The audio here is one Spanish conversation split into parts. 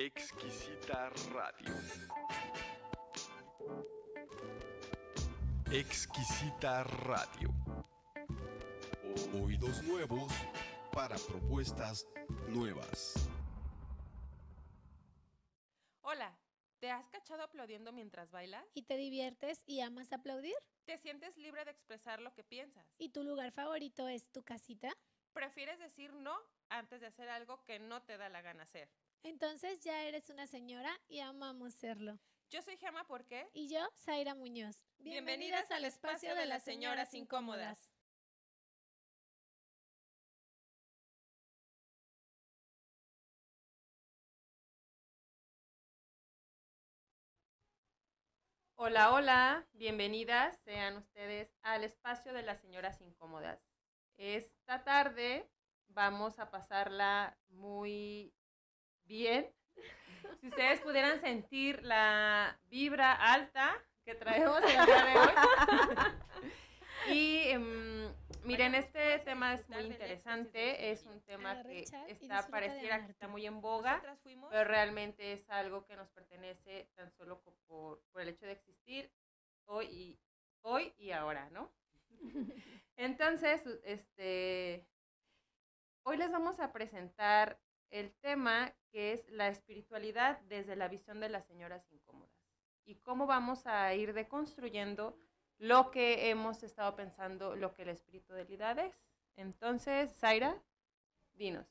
Exquisita Radio. Exquisita Radio. Oídos nuevos para propuestas nuevas. Hola, ¿te has cachado aplaudiendo mientras bailas? ¿Y te diviertes y amas aplaudir? ¿Te sientes libre de expresar lo que piensas? ¿Y tu lugar favorito es tu casita? ¿Prefieres decir no antes de hacer algo que no te da la gana hacer? Entonces ya eres una señora y amamos serlo. Yo soy Gemma qué? Y yo, Zaira Muñoz. Bienvenidas al espacio de las señoras incómodas. Hola, hola, bienvenidas sean ustedes al espacio de las señoras incómodas. Esta tarde vamos a pasarla muy bien. Si ustedes pudieran sentir la vibra alta que traemos el día de hoy. y em, miren, este tema es muy interesante, es un tema que está pareciera que está muy en boga, pero realmente es algo que nos pertenece tan solo por, el hecho de existir hoy y, hoy y ahora, ¿no? Entonces, este, hoy les vamos a presentar el tema que es la espiritualidad desde la visión de las señoras incómodas y cómo vamos a ir deconstruyendo lo que hemos estado pensando, lo que la espiritualidad es. Entonces, Zaira, dinos.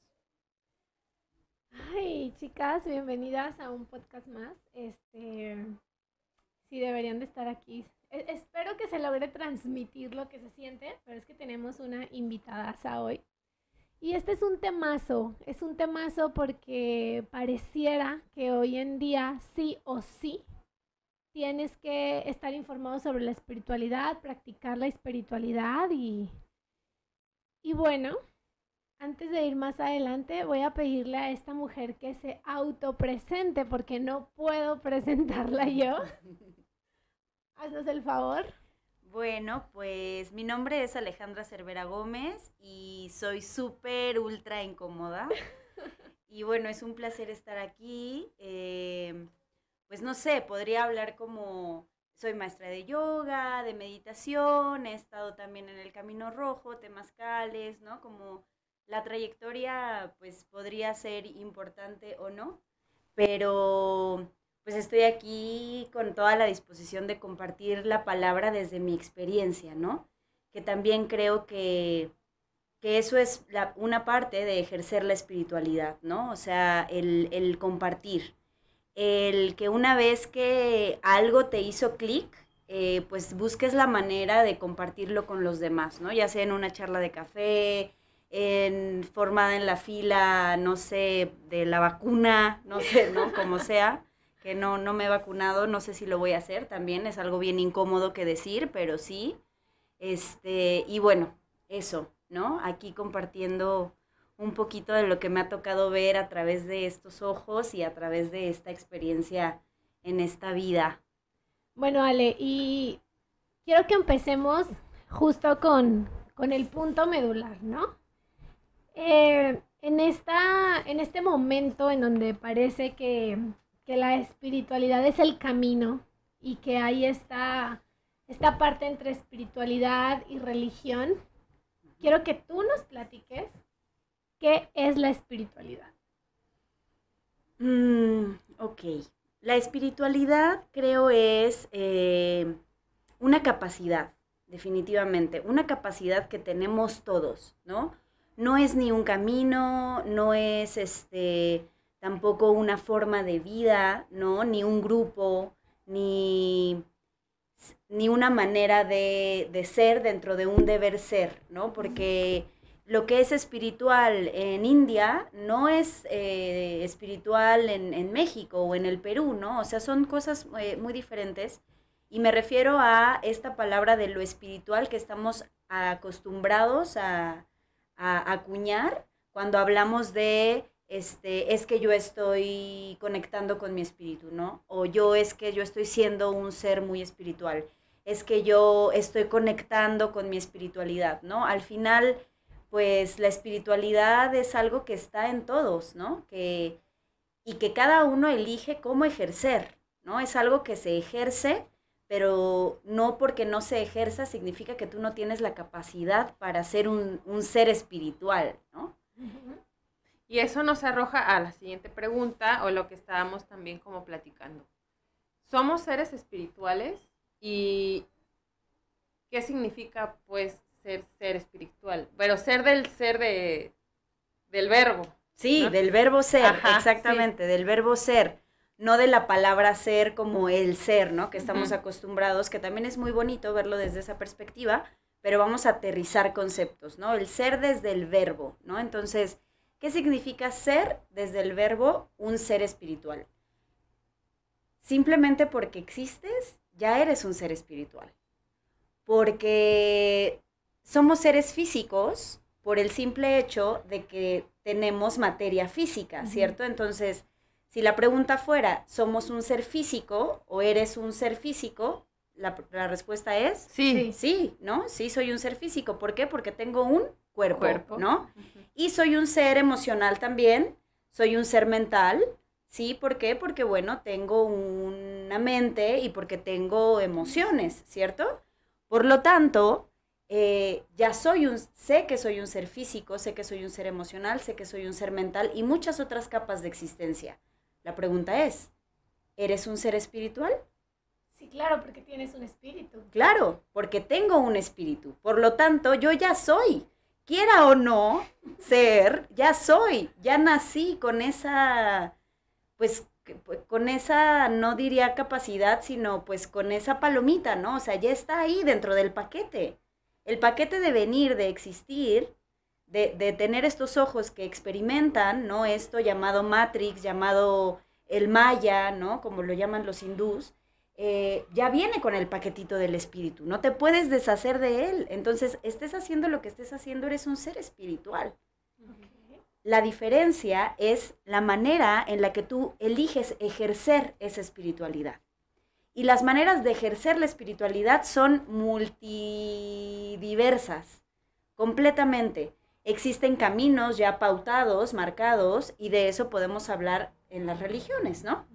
Ay, chicas, bienvenidas a un podcast más. Este, sí, deberían de estar aquí. E-, espero que se logre transmitir lo que se siente, pero es que tenemos una invitada hoy y este es un temazo, es un temazo porque pareciera que hoy en día sí o sí tienes que estar informado sobre la espiritualidad, practicar la espiritualidad y, y bueno, antes de ir más adelante voy a pedirle a esta mujer que se autopresente porque no puedo presentarla yo. Haznos el favor. Bueno, pues mi nombre es Alejandra Cervera Gómez y soy súper, ultra incómoda. y bueno, es un placer estar aquí. Eh, pues no sé, podría hablar como soy maestra de yoga, de meditación, he estado también en el Camino Rojo, temazcales, ¿no? Como la trayectoria pues podría ser importante o no, pero pues estoy aquí con toda la disposición de compartir la palabra desde mi experiencia, ¿no? Que también creo que, eso es una parte de ejercer la espiritualidad, ¿no? O sea, el, compartir. El que una vez que algo te hizo clic, eh, pues busques la manera de compartirlo con los demás, ¿no? Ya sea en una charla de café, en, formada en la fila, no sé, de la vacuna, no sé, ¿no? Como sea no, no me he vacunado, no sé si lo voy a hacer también, es algo bien incómodo que decir, pero sí. Este, y bueno, eso, ¿no? Aquí compartiendo un poquito de lo que me ha tocado ver a través de estos ojos y a través de esta experiencia en esta vida. Bueno, Ale, y quiero que empecemos justo con, el punto medular, ¿no? Eh, en, esta, en este momento en donde parece que que la espiritualidad es el camino y que ahí está esta parte entre espiritualidad y religión, quiero que tú nos platiques qué es la espiritualidad. Mm, ok, la espiritualidad creo es eh, una capacidad, definitivamente, una capacidad que tenemos todos, ¿no? No es ni un camino, no es este tampoco una forma de vida, ¿no? Ni un grupo, ni, ni una manera de, ser dentro de un deber ser, ¿no? Porque lo que es espiritual en India no es eh, espiritual en, México o en el Perú, ¿no? O sea, son cosas eh, muy diferentes. Y me refiero a esta palabra de lo espiritual que estamos acostumbrados a acuñar cuando hablamos de este, es que yo estoy conectando con mi espíritu, ¿no? O yo es que yo estoy siendo un ser muy espiritual, es que yo estoy conectando con mi espiritualidad, ¿no? Al final, pues la espiritualidad es algo que está en todos, ¿no? Que, y que cada uno elige cómo ejercer, ¿no? Es algo que se ejerce, pero no porque no se ejerza significa que tú no tienes la capacidad para ser un, un ser espiritual, ¿no? Y eso nos arroja a la siguiente pregunta o lo que estábamos también como platicando. Somos seres espirituales y ¿qué significa pues ser ser espiritual? Pero ser del ser del verbo. Sí, del verbo ser, exactamente, del verbo ser, no de la palabra ser como el ser, ¿no? Que estamos acostumbrados, que también es muy bonito verlo desde esa perspectiva, pero vamos a aterrizar conceptos, ¿no? El ser desde el verbo, ¿no? Entonces, ¿Qué significa ser desde el verbo un ser espiritual? Simplemente porque existes, ya eres un ser espiritual. Porque somos seres físicos por el simple hecho de que tenemos materia física, ¿cierto? Entonces, si la pregunta fuera, ¿somos un ser físico o eres un ser físico? La, respuesta es sí. Sí, ¿no? Sí, soy un ser físico. ¿Por qué? Porque tengo un cuerpo, ¿no? Y soy un ser emocional también, soy un ser mental, ¿sí? ¿Por qué? Porque, bueno, tengo una mente y porque tengo emociones, ¿cierto? Por lo tanto, eh, ya soy un, sé que soy un ser físico, sé que soy un ser emocional, sé que soy un ser mental y muchas otras capas de existencia. La pregunta es, ¿eres un ser espiritual? claro, porque tienes un espíritu. Claro, porque tengo un espíritu. Por lo tanto, yo ya soy. Quiera o no ser, ya soy. Ya nací con esa, pues, pues, con esa, no diría capacidad, sino pues con esa palomita, ¿no? O sea, ya está ahí dentro del paquete. El paquete de venir, de existir, de, de, tener estos ojos que experimentan, ¿no? Esto llamado Matrix, llamado el Maya, ¿no? Como lo llaman los hindús, eh, ya viene con el paquetito del espíritu, no te puedes deshacer de él. Entonces, estés haciendo lo que estés haciendo, eres un ser espiritual. La diferencia es la manera en la que tú eliges ejercer esa espiritualidad. Y las maneras de ejercer la espiritualidad son multidiversas, completamente. Existen caminos ya pautados, marcados, y de eso podemos hablar en las religiones, ¿no?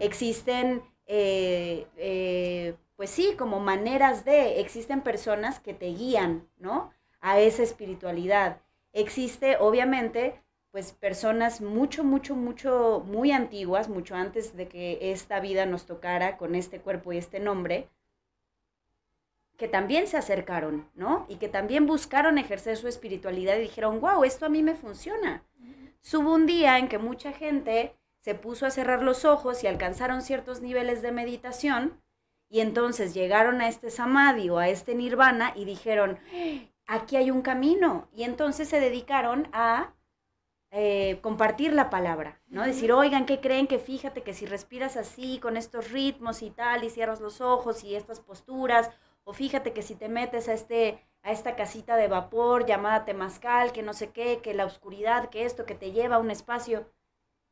Existen eh, eh, pues sí, como maneras de, existen personas que te guían, ¿no? A esa espiritualidad. Existe, obviamente, pues personas mucho, mucho, mucho, muy antiguas, mucho antes de que esta vida nos tocara con este cuerpo y este nombre, que también se acercaron, ¿no? Y que también buscaron ejercer su espiritualidad y dijeron, wow, esto a mí me funciona. Subo un día en que mucha gente se puso a cerrar los ojos y alcanzaron ciertos niveles de meditación y entonces llegaron a este samadhi o a este nirvana y dijeron, aquí hay un camino. Y entonces se dedicaron a eh, compartir la palabra, ¿no? Decir, oigan, ¿qué creen? Que fíjate que si respiras así, con estos ritmos y tal, y cierras los ojos y estas posturas, o fíjate que si te metes a este a esta casita de vapor llamada temazcal, que no sé qué, que la oscuridad, que esto, que te lleva a un espacio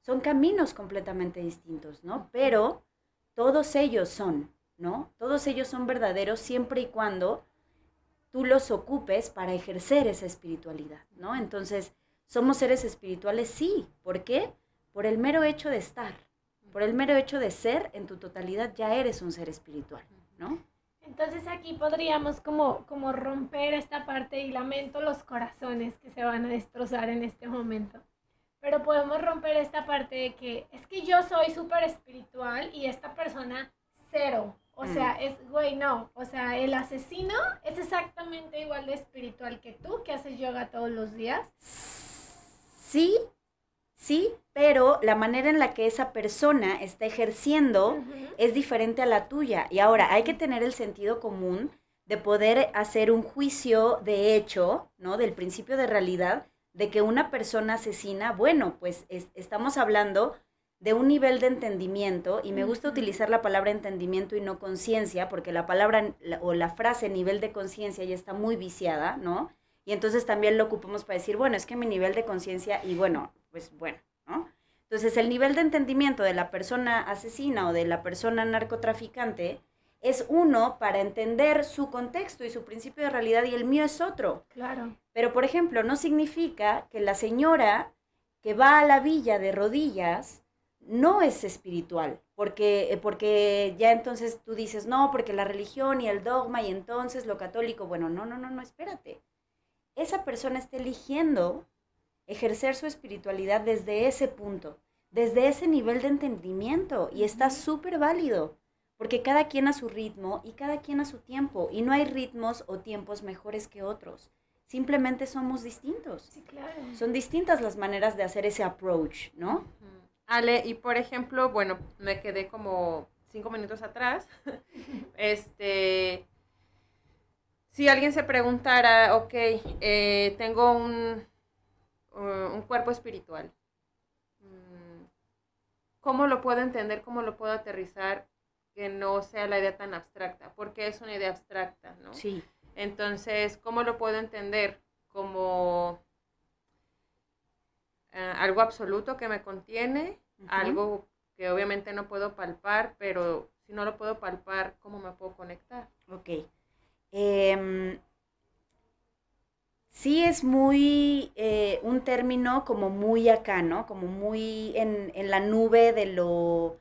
son caminos completamente distintos, ¿no? Pero todos ellos son, ¿no? Todos ellos son verdaderos siempre y cuando tú los ocupes para ejercer esa espiritualidad, ¿no? Entonces, somos seres espirituales, sí. ¿Por qué? Por el mero hecho de estar, por el mero hecho de ser en tu totalidad, ya eres un ser espiritual, ¿no? Entonces aquí podríamos como, como romper esta parte y lamento los corazones que se van a destrozar en este momento pero podemos romper esta parte de que es que yo soy súper espiritual y esta persona cero. O mm. sea, es, güey, no. O sea, el asesino es exactamente igual de espiritual que tú, que haces yoga todos los días. Sí, sí, pero la manera en la que esa persona está ejerciendo es diferente a la tuya. Y ahora, hay que tener el sentido común de poder hacer un juicio de hecho, ¿no? Del principio de realidad de que una persona asesina, bueno, pues estamos hablando de un nivel de entendimiento, y me gusta utilizar la palabra entendimiento y no conciencia, porque la palabra o la frase nivel de conciencia ya está muy viciada, ¿no? Y entonces también lo ocupamos para decir, bueno, es que mi nivel de conciencia, y bueno, pues bueno, ¿no? Entonces el nivel de entendimiento de la persona asesina o de la persona narcotraficante, es uno para entender su contexto y su principio de realidad y el mío es otro. Claro. Pero, por ejemplo, no significa que la señora que va a la villa de rodillas no es espiritual, porque, eh, porque ya entonces tú dices, no, porque la religión y el dogma y entonces lo católico, bueno, no, no, no, no, espérate. Esa persona está eligiendo ejercer su espiritualidad desde ese punto, desde ese nivel de entendimiento y está súper válido porque cada quien a su ritmo y cada quien a su tiempo, y no hay ritmos o tiempos mejores que otros. Simplemente somos distintos. Sí, claro. Son distintas las maneras de hacer ese approach, ¿no? Ale, y por ejemplo, bueno, me quedé como cinco minutos atrás. este, si alguien se preguntara, ok, eh, tengo un, uh, un cuerpo espiritual, mm, ¿cómo lo puedo entender? ¿Cómo lo puedo aterrizar? que no sea la idea tan abstracta, porque es una idea abstracta, ¿no? Sí. Entonces, ¿cómo lo puedo entender? Como eh, algo absoluto que me contiene, algo que obviamente no puedo palpar, pero si no lo puedo palpar, ¿cómo me puedo conectar? Ok. Em, sí es muy, eh, un término como muy acá, ¿no? Como muy en la nube de lo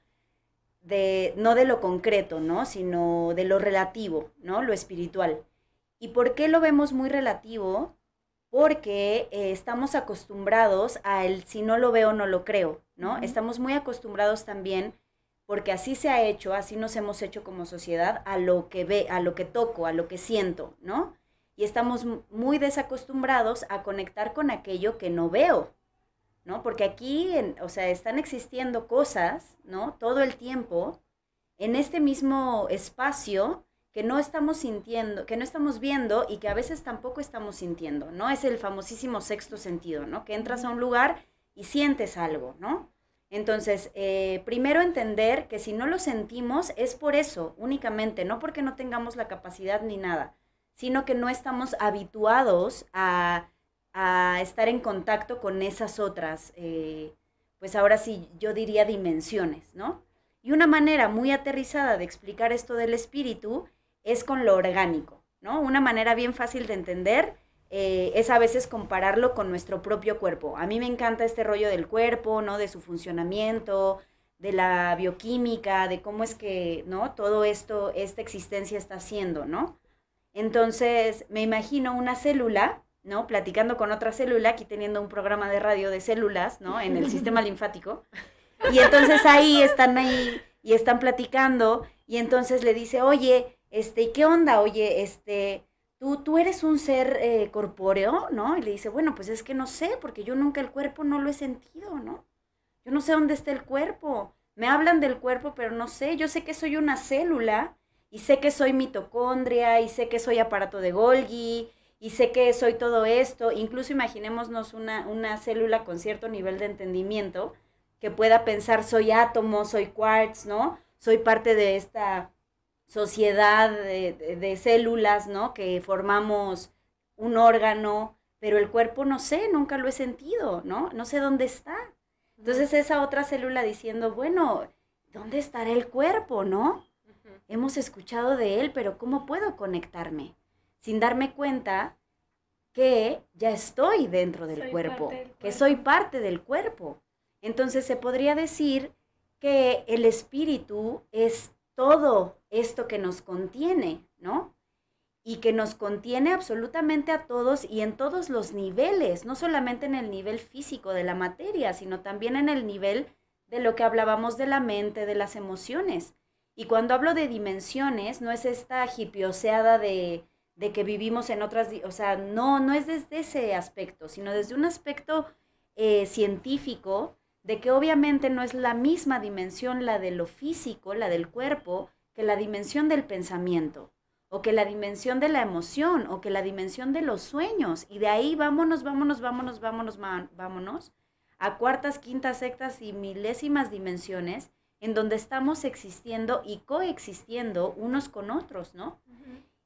no de lo concreto, ¿no? Sino de lo relativo, ¿no? Lo espiritual. ¿Y por qué lo vemos muy relativo? Porque eh, estamos acostumbrados a el si no lo veo, no lo creo, ¿no? Estamos muy acostumbrados también, porque así se ha hecho, así nos hemos hecho como sociedad, a lo que ve, a lo que toco, a lo que siento, ¿no? Y estamos muy desacostumbrados a conectar con aquello que no veo, ¿no? Porque aquí, en, o sea, están existiendo cosas, ¿no? Todo el tiempo, en este mismo espacio que no estamos sintiendo, que no estamos viendo y que a veces tampoco estamos sintiendo, ¿no? Es el famosísimo sexto sentido, ¿no? Que entras a un lugar y sientes algo, ¿no? Entonces, eh, primero entender que si no lo sentimos es por eso únicamente, no porque no tengamos la capacidad ni nada, sino que no estamos habituados a a estar en contacto con esas otras, eh, pues ahora sí, yo diría dimensiones, ¿no? Y una manera muy aterrizada de explicar esto del espíritu es con lo orgánico, ¿no? Una manera bien fácil de entender eh, es a veces compararlo con nuestro propio cuerpo. A mí me encanta este rollo del cuerpo, ¿no? De su funcionamiento, de la bioquímica, de cómo es que, ¿no? Todo esto, esta existencia está haciendo, ¿no? Entonces, me imagino una célula ¿no? Platicando con otra célula, aquí teniendo un programa de radio de células, ¿no? En el sistema linfático. Y entonces ahí están ahí y están platicando y entonces le dice, oye, este, ¿qué onda? Oye, este, tú, tú eres un ser eh, corpóreo, ¿no? Y le dice, bueno, pues es que no sé, porque yo nunca el cuerpo no lo he sentido, ¿no? Yo no sé dónde está el cuerpo. Me hablan del cuerpo, pero no sé. Yo sé que soy una célula y sé que soy mitocondria y sé que soy aparato de Golgi y sé que soy todo esto, incluso imaginémonos una, una célula con cierto nivel de entendimiento que pueda pensar soy átomo, soy quartz, ¿no? Soy parte de esta sociedad de, células, ¿no? Que formamos un órgano, pero el cuerpo no sé, nunca lo he sentido, ¿no? No sé dónde está. Entonces esa otra célula diciendo, bueno, ¿dónde estará el cuerpo, no? Hemos escuchado de él, pero ¿cómo puedo conectarme? sin darme cuenta que ya estoy dentro del, cuerpo, que soy parte del cuerpo. Entonces se podría decir que el espíritu es todo esto que nos contiene, ¿no? Y que nos contiene absolutamente a todos y en todos los niveles, no solamente en el nivel físico de la materia, sino también en el nivel de lo que hablábamos de la mente, de las emociones. Y cuando hablo de dimensiones, no es esta hipioseada de de que vivimos en otras, o sea, no, no es desde ese aspecto, sino desde un aspecto eh, científico de que obviamente no es la misma dimensión la de lo físico, la del cuerpo, que la dimensión del pensamiento, o que la dimensión de la emoción, o que la dimensión de los sueños. Y de ahí vámonos, vámonos, vámonos, vámonos, vámonos a cuartas, quintas, sextas y milésimas dimensiones en donde estamos existiendo y coexistiendo unos con otros, ¿no?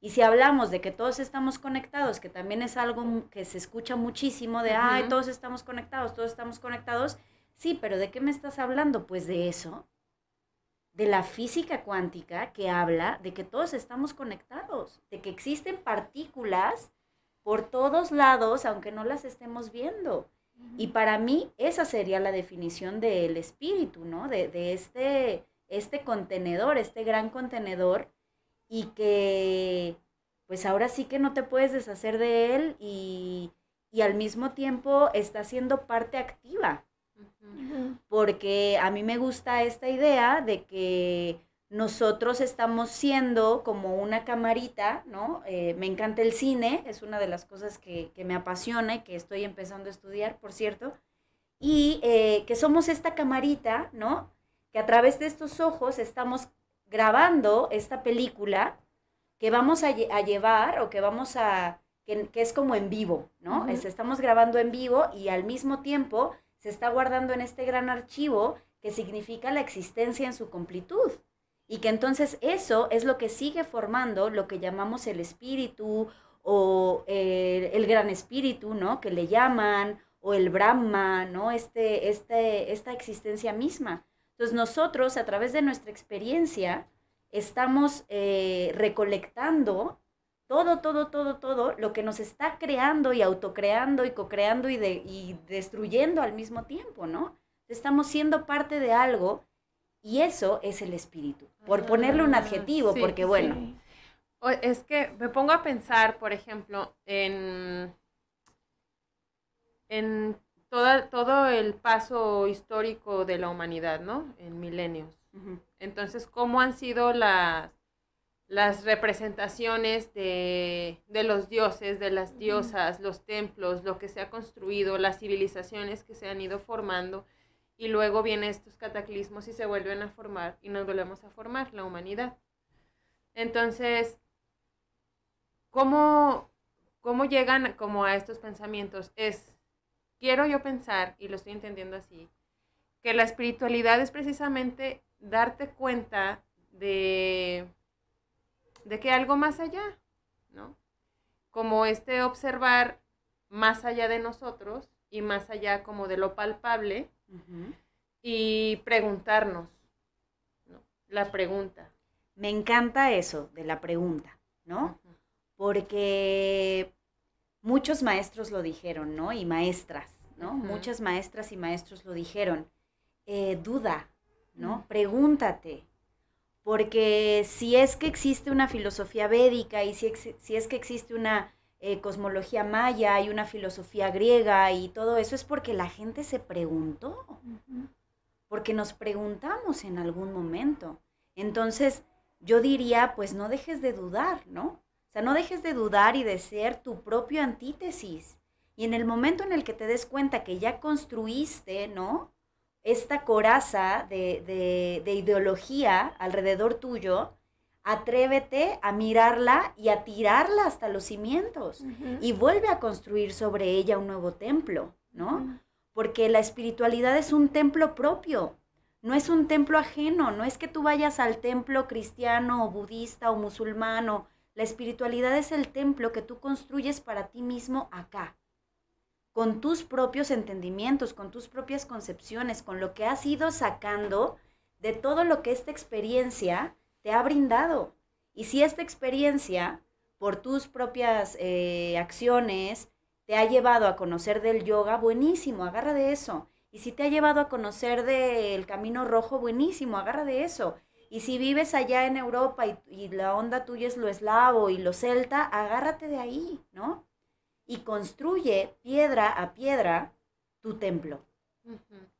Y si hablamos de que todos estamos conectados, que también es algo que se escucha muchísimo de, ay, todos estamos conectados, todos estamos conectados, sí, pero ¿de qué me estás hablando? Pues de eso, de la física cuántica que habla de que todos estamos conectados, de que existen partículas por todos lados, aunque no las estemos viendo. Y para mí esa sería la definición del espíritu, ¿no? De, de este, este contenedor, este gran contenedor y que pues ahora sí que no te puedes deshacer de él y, al mismo tiempo está siendo parte activa. Porque a mí me gusta esta idea de que nosotros estamos siendo como una camarita, ¿no? Eh, me encanta el cine, es una de las cosas que, me apasiona y que estoy empezando a estudiar, por cierto, y eh, que somos esta camarita, ¿no? Que a través de estos ojos estamos grabando esta película que vamos a, llevar o que vamos a, que, es como en vivo, ¿no? estamos grabando en vivo y al mismo tiempo se está guardando en este gran archivo que significa la existencia en su completud. Y que entonces eso es lo que sigue formando lo que llamamos el espíritu o eh, el gran espíritu, ¿no? Que le llaman, o el Brahma, ¿no? Este, este, esta existencia misma. Entonces nosotros a través de nuestra experiencia estamos eh, recolectando todo, todo, todo, todo lo que nos está creando y autocreando y cocreando y, de, y destruyendo al mismo tiempo, ¿no? Estamos siendo parte de algo y eso es el espíritu, por ponerle un ah, adjetivo, porque bueno. Es que me pongo a pensar, por ejemplo, en, en todo el paso histórico de la humanidad, ¿no? En milenios. Entonces, ¿cómo han sido las, las representaciones de, los dioses, de las diosas, los templos, lo que se ha construido, las civilizaciones que se han ido formando? Y luego vienen estos cataclismos y se vuelven a formar y nos volvemos a formar, la humanidad. Entonces, ¿cómo, llegan como a estos pensamientos? Es quiero yo pensar, y lo estoy entendiendo así, que la espiritualidad es precisamente darte cuenta de, de que algo más allá, ¿no? Como este observar más allá de nosotros y más allá como de lo palpable y preguntarnos, La pregunta. Me encanta eso de la pregunta, ¿no? Porque muchos maestros lo dijeron, ¿no? Y maestras, ¿no? Muchas maestras y maestros lo dijeron. Eh, duda, ¿no? Pregúntate. Porque si es que existe una filosofía védica y si, es que existe una eh, cosmología maya y una filosofía griega y todo eso es porque la gente se preguntó, porque nos preguntamos en algún momento. Entonces, yo diría, pues no dejes de dudar, ¿no? O sea, no dejes de dudar y de ser tu propio antítesis. Y en el momento en el que te des cuenta que ya construiste, ¿no? Esta coraza de, de, ideología alrededor tuyo, atrévete a mirarla y a tirarla hasta los cimientos. Y vuelve a construir sobre ella un nuevo templo, ¿no? Porque la espiritualidad es un templo propio, no es un templo ajeno, no es que tú vayas al templo cristiano o budista o musulmán la espiritualidad es el templo que tú construyes para ti mismo acá, con tus propios entendimientos, con tus propias concepciones, con lo que has ido sacando de todo lo que esta experiencia te ha brindado. Y si esta experiencia, por tus propias eh, acciones, te ha llevado a conocer del yoga, buenísimo, agarra de eso. Y si te ha llevado a conocer del camino rojo, buenísimo, agarra de eso. Y si vives allá en Europa y, la onda tuya es lo eslavo y lo celta, agárrate de ahí, ¿no? Y construye piedra a piedra tu templo,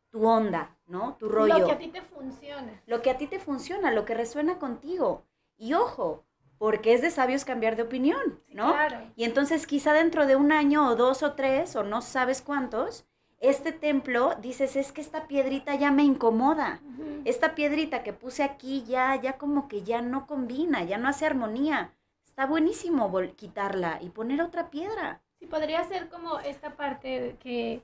tu onda, ¿no? Tu rollo. Lo que a ti te funciona. Lo que a ti te funciona, lo que resuena contigo. Y ojo, porque es de sabios cambiar de opinión, ¿no? claro. Y entonces quizá dentro de un año o dos o tres o no sabes cuántos, este templo, dices, es que esta piedrita ya me incomoda. Esta piedrita que puse aquí ya, ya como que ya no combina, ya no hace armonía. Está buenísimo quitarla y poner otra piedra. Sí, podría ser como esta parte que,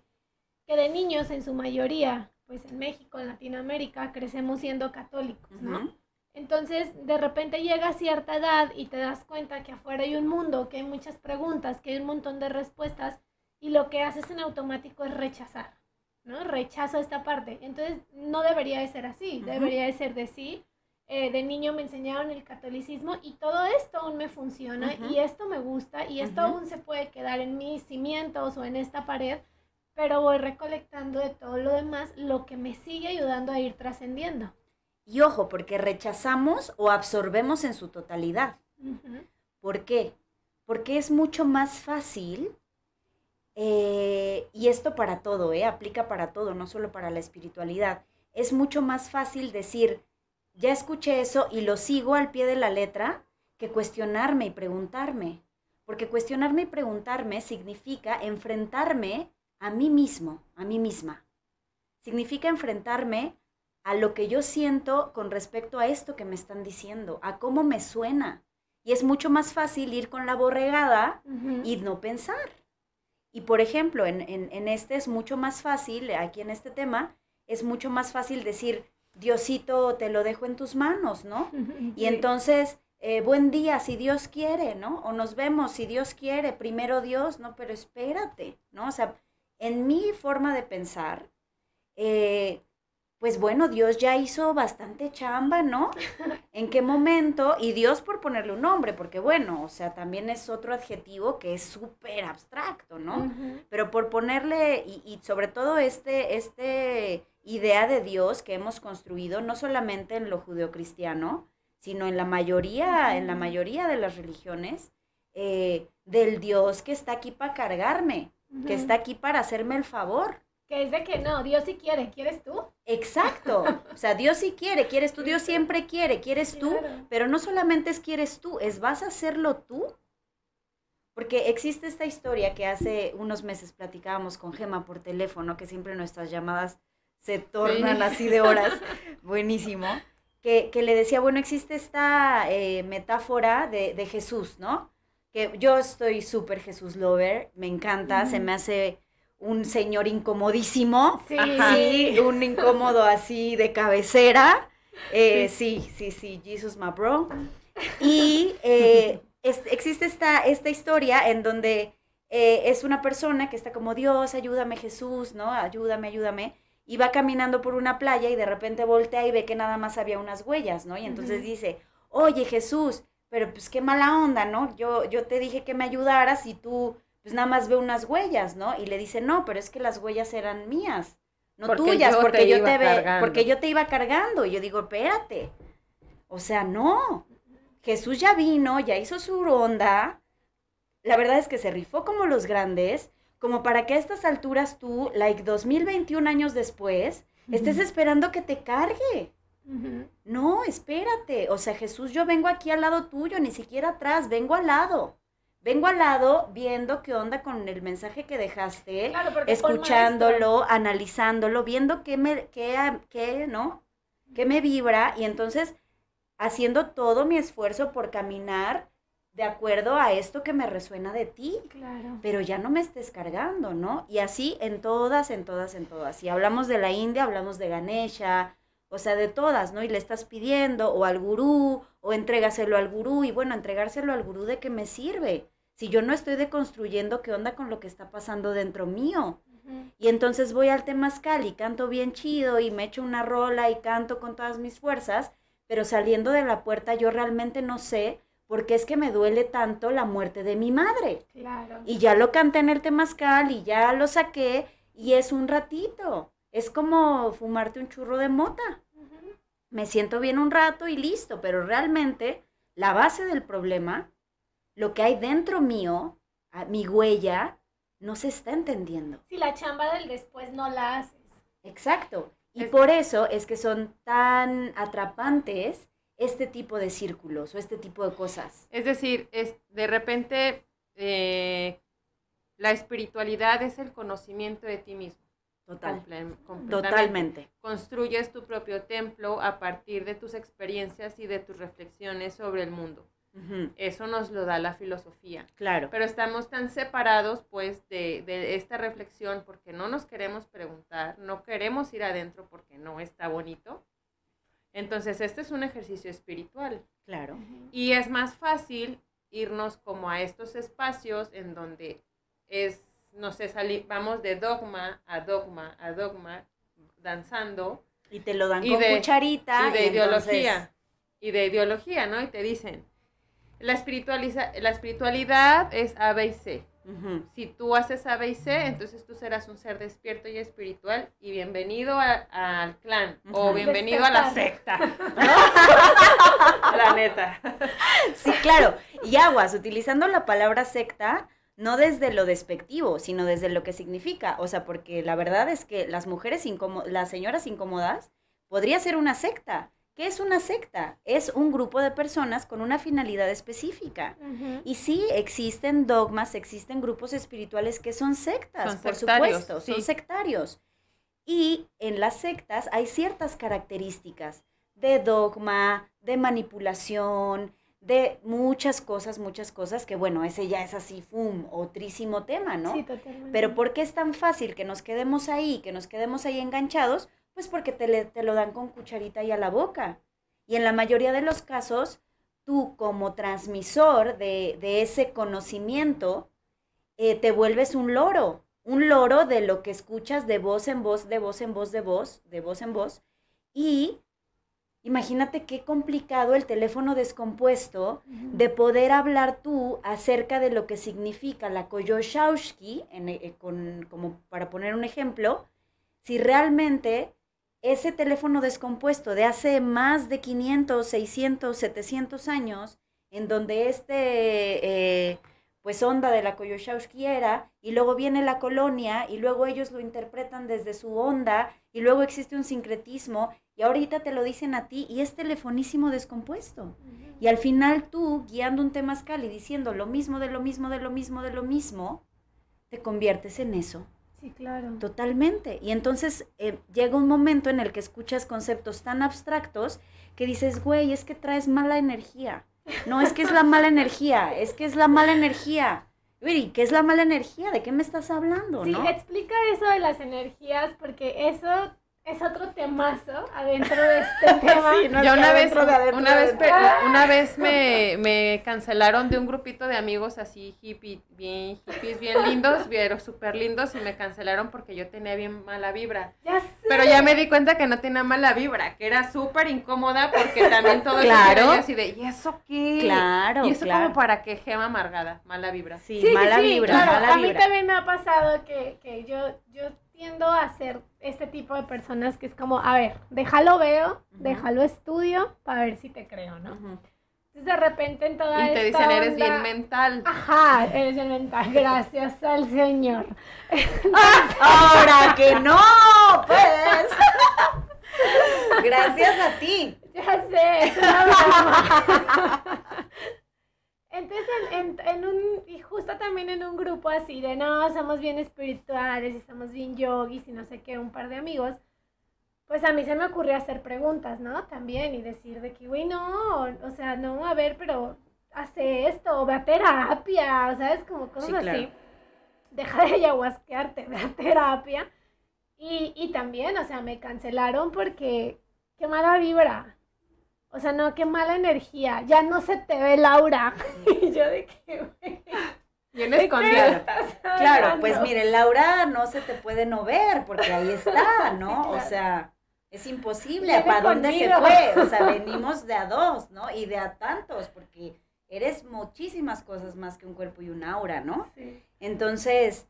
que de niños en su mayoría, pues en México, en Latinoamérica, crecemos siendo católicos, ¿no? Entonces, de repente llega cierta edad y te das cuenta que afuera hay un mundo, que hay muchas preguntas, que hay un montón de respuestas y lo que haces en automático es rechazar, ¿no? Rechazo esta parte. Entonces, no debería de ser así, debería de ser de sí. Eh, de niño me enseñaron el catolicismo y todo esto aún me funciona y esto me gusta y esto aún se puede quedar en mis cimientos o en esta pared, pero voy recolectando de todo lo demás lo que me sigue ayudando a ir trascendiendo. Y ojo, porque rechazamos o absorbemos en su totalidad. ¿Por qué? Porque es mucho más fácil eh, y esto para todo, ¿eh? aplica para todo, no solo para la espiritualidad. Es mucho más fácil decir, ya escuché eso y lo sigo al pie de la letra, que cuestionarme y preguntarme. Porque cuestionarme y preguntarme significa enfrentarme a mí mismo, a mí misma. Significa enfrentarme a lo que yo siento con respecto a esto que me están diciendo, a cómo me suena. Y es mucho más fácil ir con la borregada y no pensar. Y por ejemplo, en, este es mucho más fácil, aquí en este tema, es mucho más fácil decir, Diosito, te lo dejo en tus manos, ¿no? Y entonces, eh, buen día, si Dios quiere, ¿no? O nos vemos, si Dios quiere, primero Dios, ¿no? Pero espérate, ¿no? O sea, en mi forma de pensar, eh, pues bueno, Dios ya hizo bastante chamba, ¿no? ¿En qué momento? Y Dios por ponerle un nombre, porque bueno, o sea, también es otro adjetivo que es súper abstracto, ¿no? Pero por ponerle, y, sobre todo este, este idea de Dios que hemos construido, no solamente en lo judeocristiano, sino en la mayoría, en la mayoría de las religiones, eh, del Dios que está aquí para cargarme, que está aquí para hacerme el favor. Que es de que no, Dios sí quiere, ¿quieres tú? Exacto. O sea, Dios sí quiere, quieres tú, Dios siempre quiere, quieres tú, pero no solamente es quieres tú, es vas a hacerlo tú. Porque existe esta historia que hace unos meses platicábamos con Gema por teléfono, que siempre nuestras llamadas se tornan así de horas. Buenísimo. Que, le decía, bueno, existe esta eh, metáfora de, de, Jesús, ¿no? Que yo estoy súper Jesús lover, me encanta, se me hace un señor incomodísimo, sí. un incómodo así de cabecera. Eh, sí. sí, sí, Jesus my bro. Y eh, existe esta, esta historia en donde eh, es una persona que está como Dios, ayúdame Jesús, ¿no? Ayúdame, ayúdame. Y va caminando por una playa y de repente voltea y ve que nada más había unas huellas, ¿no? Y entonces dice, oye Jesús, pero pues qué mala onda, ¿no? Yo, yo te dije que me ayudaras y tú pues nada más ve unas huellas, ¿no? Y le dice, no, pero es que las huellas eran mías, no tuyas, porque, yo te ve, porque yo te iba cargando. Y yo digo, espérate, o sea, no, Jesús ya vino, ya hizo su ronda, la verdad es que se rifó como los grandes, como para que a estas alturas tú, like 2021 años después, estés esperando que te cargue. No, espérate. O sea, Jesús, yo vengo aquí al lado tuyo, ni siquiera atrás, vengo al lado vengo al lado viendo qué onda con el mensaje que dejaste, escuchándolo, analizándolo, viendo qué me, qué, ¿no? qué me vibra y entonces haciendo todo mi esfuerzo por caminar de acuerdo a esto que me resuena de ti. Claro. Pero ya no me estés cargando, ¿no? Y así en todas, en todas, en todas. Y hablamos de la India, hablamos de Ganesha, o sea, de todas, ¿no? Y le estás pidiendo, o al gurú, o entrégaselo al gurú, y bueno, entregárselo al gurú de qué me sirve si yo no estoy deconstruyendo qué onda con lo que está pasando dentro mío. Y entonces voy al temazcal y canto bien chido y me echo una rola y canto con todas mis fuerzas, pero saliendo de la puerta yo realmente no sé por qué es que me duele tanto la muerte de mi madre. Y ya lo canté en el temazcal y ya lo saqué y es un ratito. Es como fumarte un churro de mota. Me siento bien un rato y listo, pero realmente la base del problema lo que hay dentro mío, mi huella, no se está entendiendo. Si la chamba del después no la haces. Exacto. Y por eso es que son tan atrapantes este tipo de círculos o este tipo de cosas. Es decir, es, de repente eh, la espiritualidad es el conocimiento de ti mismo. Total. Totalmente. Construyes tu propio templo a partir de tus experiencias y de tus reflexiones sobre el mundo. Eso nos lo da la filosofía. Claro. Pero estamos tan separados, pues, de, esta reflexión porque no nos queremos preguntar, no queremos ir adentro porque no está bonito. Entonces, este es un ejercicio espiritual. Claro. Y es más fácil irnos como a estos espacios en donde es, no sé, vamos de dogma a dogma a dogma, danzando. Y te lo dan con de, cucharita. Y de ideología. Y de ideología, ¿no? Y te dicen, la, espiritualiza, la espiritualidad es A, B y C. Si tú haces A, B y C, entonces tú serás un ser despierto y espiritual y bienvenido al clan o bienvenido a la secta. la neta. Sí, claro. Y aguas, utilizando la palabra secta, no desde lo despectivo, sino desde lo que significa. O sea, porque la verdad es que las mujeres incómodas, las señoras incómodas, podría ser una secta. ¿Qué es una secta? Es un grupo de personas con una finalidad específica. Y sí, existen dogmas, existen grupos espirituales que son sectas, por supuesto, son sectarios. Y en las sectas hay ciertas características de dogma, de manipulación, de muchas cosas, muchas cosas que, bueno, ese ya es así, fum, otrísimo tema, ¿no? Sí, totalmente. Pero ¿por qué es tan fácil que nos quedemos ahí, que nos quedemos ahí enganchados? Pues porque te, lo dan con cucharita y a la boca. Y en la mayoría de los casos, tú como transmisor de, ese conocimiento, eh, te vuelves un loro, un loro de lo que escuchas de voz en voz, de voz en voz, de voz, de voz en voz. Y imagínate qué complicado el teléfono descompuesto de poder hablar tú acerca de lo que significa la Koyoshauski, eh, como para poner un ejemplo, si realmente ese teléfono descompuesto de hace más de 500, 600, 700 años, en donde este, eh, pues, onda de la Koyoshauski era, y luego viene la colonia, y luego ellos lo interpretan desde su onda, y luego existe un sincretismo, y ahorita te lo dicen a ti, y es telefonísimo descompuesto. Y al final tú, guiando un temazcal y diciendo lo mismo, de lo mismo, de lo mismo, de lo mismo, te conviertes en eso Sí, claro. Totalmente. Y entonces eh, llega un momento en el que escuchas conceptos tan abstractos que dices, güey, es que traes mala energía. No, es que es la mala energía, es que es la mala energía. Güey, ¿qué es la mala energía? ¿De qué me estás hablando? Sí, explica eso de las energías, porque eso es otro temazo adentro de este tema. Yo una vez, una vez, me, cancelaron de un grupito de amigos así hippie, bien hippies, bien lindos, pero súper lindos y me cancelaron porque yo tenía bien mala vibra. Pero ya me di cuenta que no tenía mala vibra, que era súper incómoda porque también todo claro. así de, ¿y eso qué? Claro, Y eso como para que gema amargada, mala vibra. Sí, mala vibra, A mí también me ha pasado que, yo, yo tiendo a ser este tipo de personas que es como, a ver, déjalo veo, déjalo estudio para ver si te creo, ¿no? Entonces de repente en toda Y te dicen, eres bien mental. Ajá, eres bien mental, gracias al Señor. Ahora que no, pues. gracias a ti. Ya sé, Entonces, en, en, un, y justo también en un grupo así de, no, somos bien espirituales y somos bien yogis y no sé qué, un par de amigos, pues a mí se me ocurrió hacer preguntas, ¿no? También y decir de que, güey, no, o sea, no, a ver, pero hace esto, ve a terapia, o sabes, como cosas así. Deja de ayahuasquearte, ve a terapia. Y, y también, o sea, me cancelaron porque qué mala vibra o sea, no, qué mala energía, ya no se te ve Laura. y yo de que... Bien escondida. Claro, pues mire, Laura no se te puede no ver porque ahí está, ¿no? O sea, es imposible. ¿Para dónde se fue? O sea, venimos de a dos, ¿no? Y de a tantos, porque eres muchísimas cosas más que un cuerpo y un aura, ¿no? Sí. Entonces,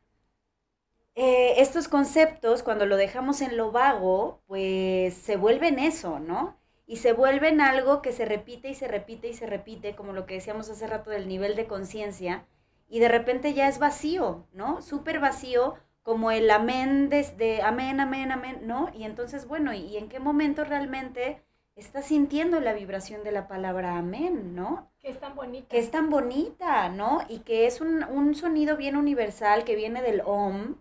eh, estos conceptos, cuando lo dejamos en lo vago, pues se vuelven eso, ¿no? y se en algo que se repite y se repite y se repite, como lo que decíamos hace rato del nivel de conciencia, y de repente ya es vacío, ¿no? Súper vacío, como el amén desde amén, amén, amén, ¿no? Y entonces, bueno, ¿y en qué momento realmente estás sintiendo la vibración de la palabra amén, ¿no? Que es tan bonita. Que es tan bonita, ¿no? Y que es un, sonido bien universal que viene del om,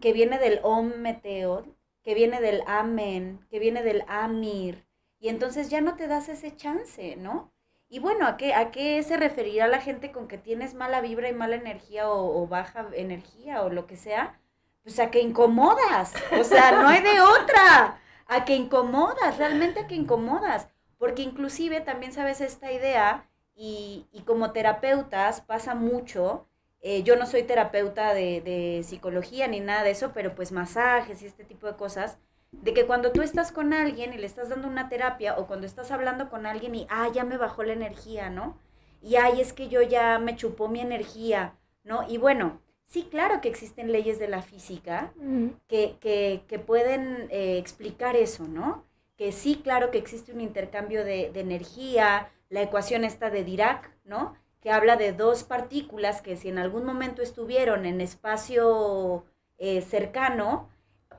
que viene del om meteo, que viene del amén, que viene del amir, y entonces ya no te das ese chance, ¿no? Y bueno, ¿a qué, a qué se referirá la gente con que tienes mala vibra y mala energía o, baja energía o lo que sea? Pues a que incomodas, o sea, no hay de otra, a que incomodas, realmente a que incomodas, porque inclusive también sabes esta idea y, y como terapeutas pasa mucho, eh, yo no soy terapeuta de, de psicología ni nada de eso, pero pues masajes y este tipo de cosas, de que cuando tú estás con alguien y le estás dando una terapia o cuando estás hablando con alguien y, ah, ya me bajó la energía, ¿no? Y, ay, es que yo ya me chupó mi energía, ¿no? Y bueno, sí, claro que existen leyes de la física que, pueden eh, explicar eso, ¿no? Que sí, claro que existe un intercambio de, energía, la ecuación esta de Dirac, ¿no? Que habla de dos partículas que si en algún momento estuvieron en espacio eh, cercano,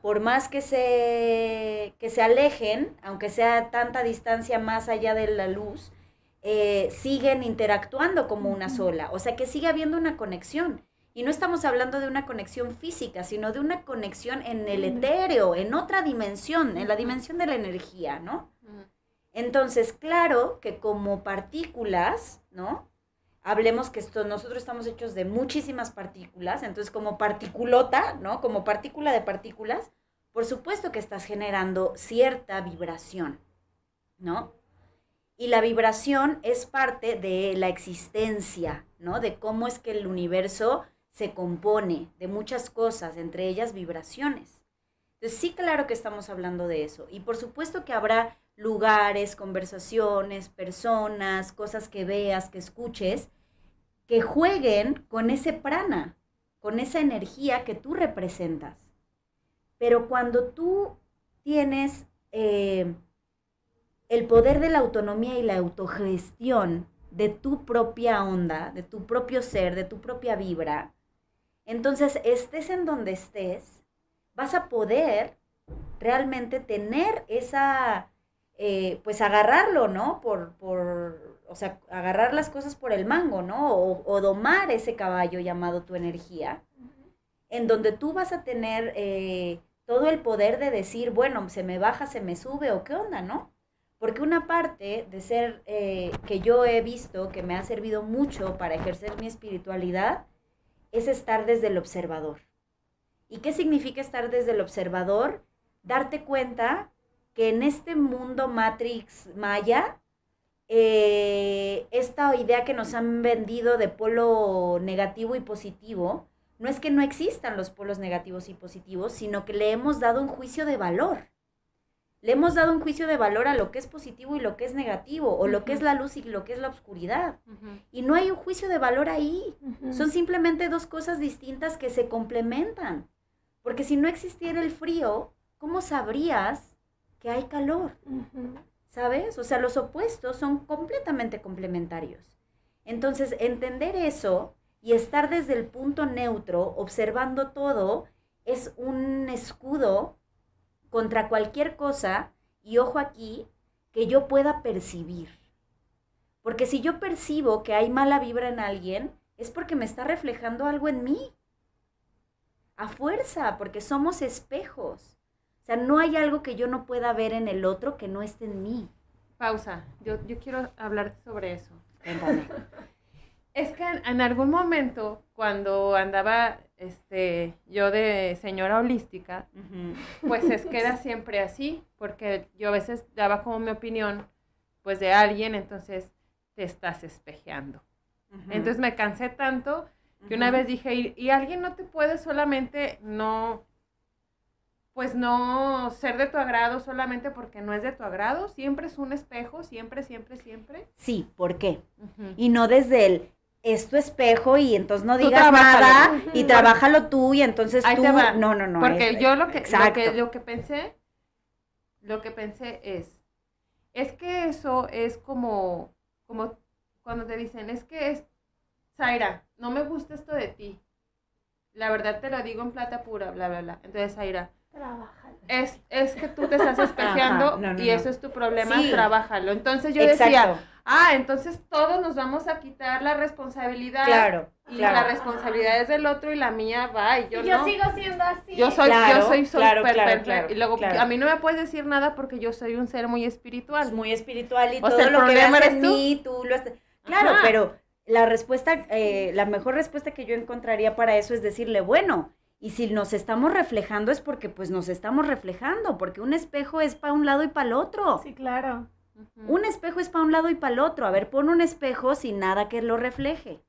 por más que se, que se alejen, aunque sea tanta distancia más allá de la luz, eh, siguen interactuando como una sola. O sea que sigue habiendo una conexión. Y no estamos hablando de una conexión física, sino de una conexión en el etéreo, en otra dimensión, en la dimensión de la energía, ¿no? Entonces, claro que como partículas, ¿no? hablemos que esto, nosotros estamos hechos de muchísimas partículas, entonces como particulota, ¿no? Como partícula de partículas, por supuesto que estás generando cierta vibración, ¿no? Y la vibración es parte de la existencia, ¿no? De cómo es que el universo se compone de muchas cosas, entre ellas vibraciones. Entonces sí, claro que estamos hablando de eso. Y por supuesto que habrá lugares, conversaciones, personas, cosas que veas, que escuches, que jueguen con ese prana, con esa energía que tú representas. Pero cuando tú tienes eh, el poder de la autonomía y la autogestión de tu propia onda, de tu propio ser, de tu propia vibra, entonces estés en donde estés, vas a poder realmente tener esa eh, pues agarrarlo, ¿no? Por, o sea, agarrar las cosas por el mango, ¿no? O, domar ese caballo llamado tu energía, en donde tú vas a tener eh, todo el poder de decir, bueno, se me baja, se me sube, o qué onda, ¿no? Porque una parte de ser eh, que yo he visto que me ha servido mucho para ejercer mi espiritualidad es estar desde el observador. ¿Y qué significa estar desde el observador? Darte cuenta que en este mundo Matrix Maya, eh, esta idea que nos han vendido de polo negativo y positivo, no es que no existan los polos negativos y positivos, sino que le hemos dado un juicio de valor. Le hemos dado un juicio de valor a lo que es positivo y lo que es negativo, o lo que es la luz y lo que es la oscuridad. Y no hay un juicio de valor ahí. Son simplemente dos cosas distintas que se complementan. Porque si no existiera el frío, ¿cómo sabrías que hay calor. ¿Sabes? O sea, los opuestos son completamente complementarios. Entonces, entender eso y estar desde el punto neutro, observando todo, es un escudo contra cualquier cosa, y ojo aquí, que yo pueda percibir. Porque si yo percibo que hay mala vibra en alguien, es porque me está reflejando algo en mí. A fuerza, porque somos espejos sea, no hay algo que yo no pueda ver en el otro que no esté en mí. Pausa, yo, quiero hablar sobre eso. es que en, algún momento, cuando andaba este, yo de señora holística, pues es que era siempre así, porque yo a veces daba como mi opinión, pues de alguien, entonces te estás espejeando. Entonces me cansé tanto que una vez dije, y, alguien no te puede solamente no pues no ser de tu agrado solamente porque no es de tu agrado, siempre es un espejo, siempre, siempre, siempre. Sí, ¿por qué? Y no desde el es tu espejo y entonces no digas nada y trabájalo tú y entonces tú no, no, no. Porque yo lo que, lo lo que pensé lo que pensé es es que eso es como como cuando te dicen, es que es Zaira, no me gusta esto de ti. La verdad te lo digo en plata pura, bla, bla, bla. Entonces, Zaira, es, que tú te estás espejeando y eso es tu problema, trabájalo. Entonces yo decía, ah, entonces todos nos vamos a quitar la responsabilidad. Claro. Y la responsabilidad es del otro y la mía va y yo, yo sigo siendo así. Yo soy, claro, yo soy Y luego a mí no me puedes decir nada porque yo soy un ser muy espiritual. muy espiritual y todo lo que me en mí, tú lo Claro, pero la respuesta, eh, la mejor respuesta que yo encontraría para eso es decirle, bueno, y si nos estamos reflejando es porque pues nos estamos reflejando, porque un espejo es para un lado y para el otro. Sí, claro. Un espejo es para un lado y para el otro. A ver, pon un espejo sin nada que lo refleje.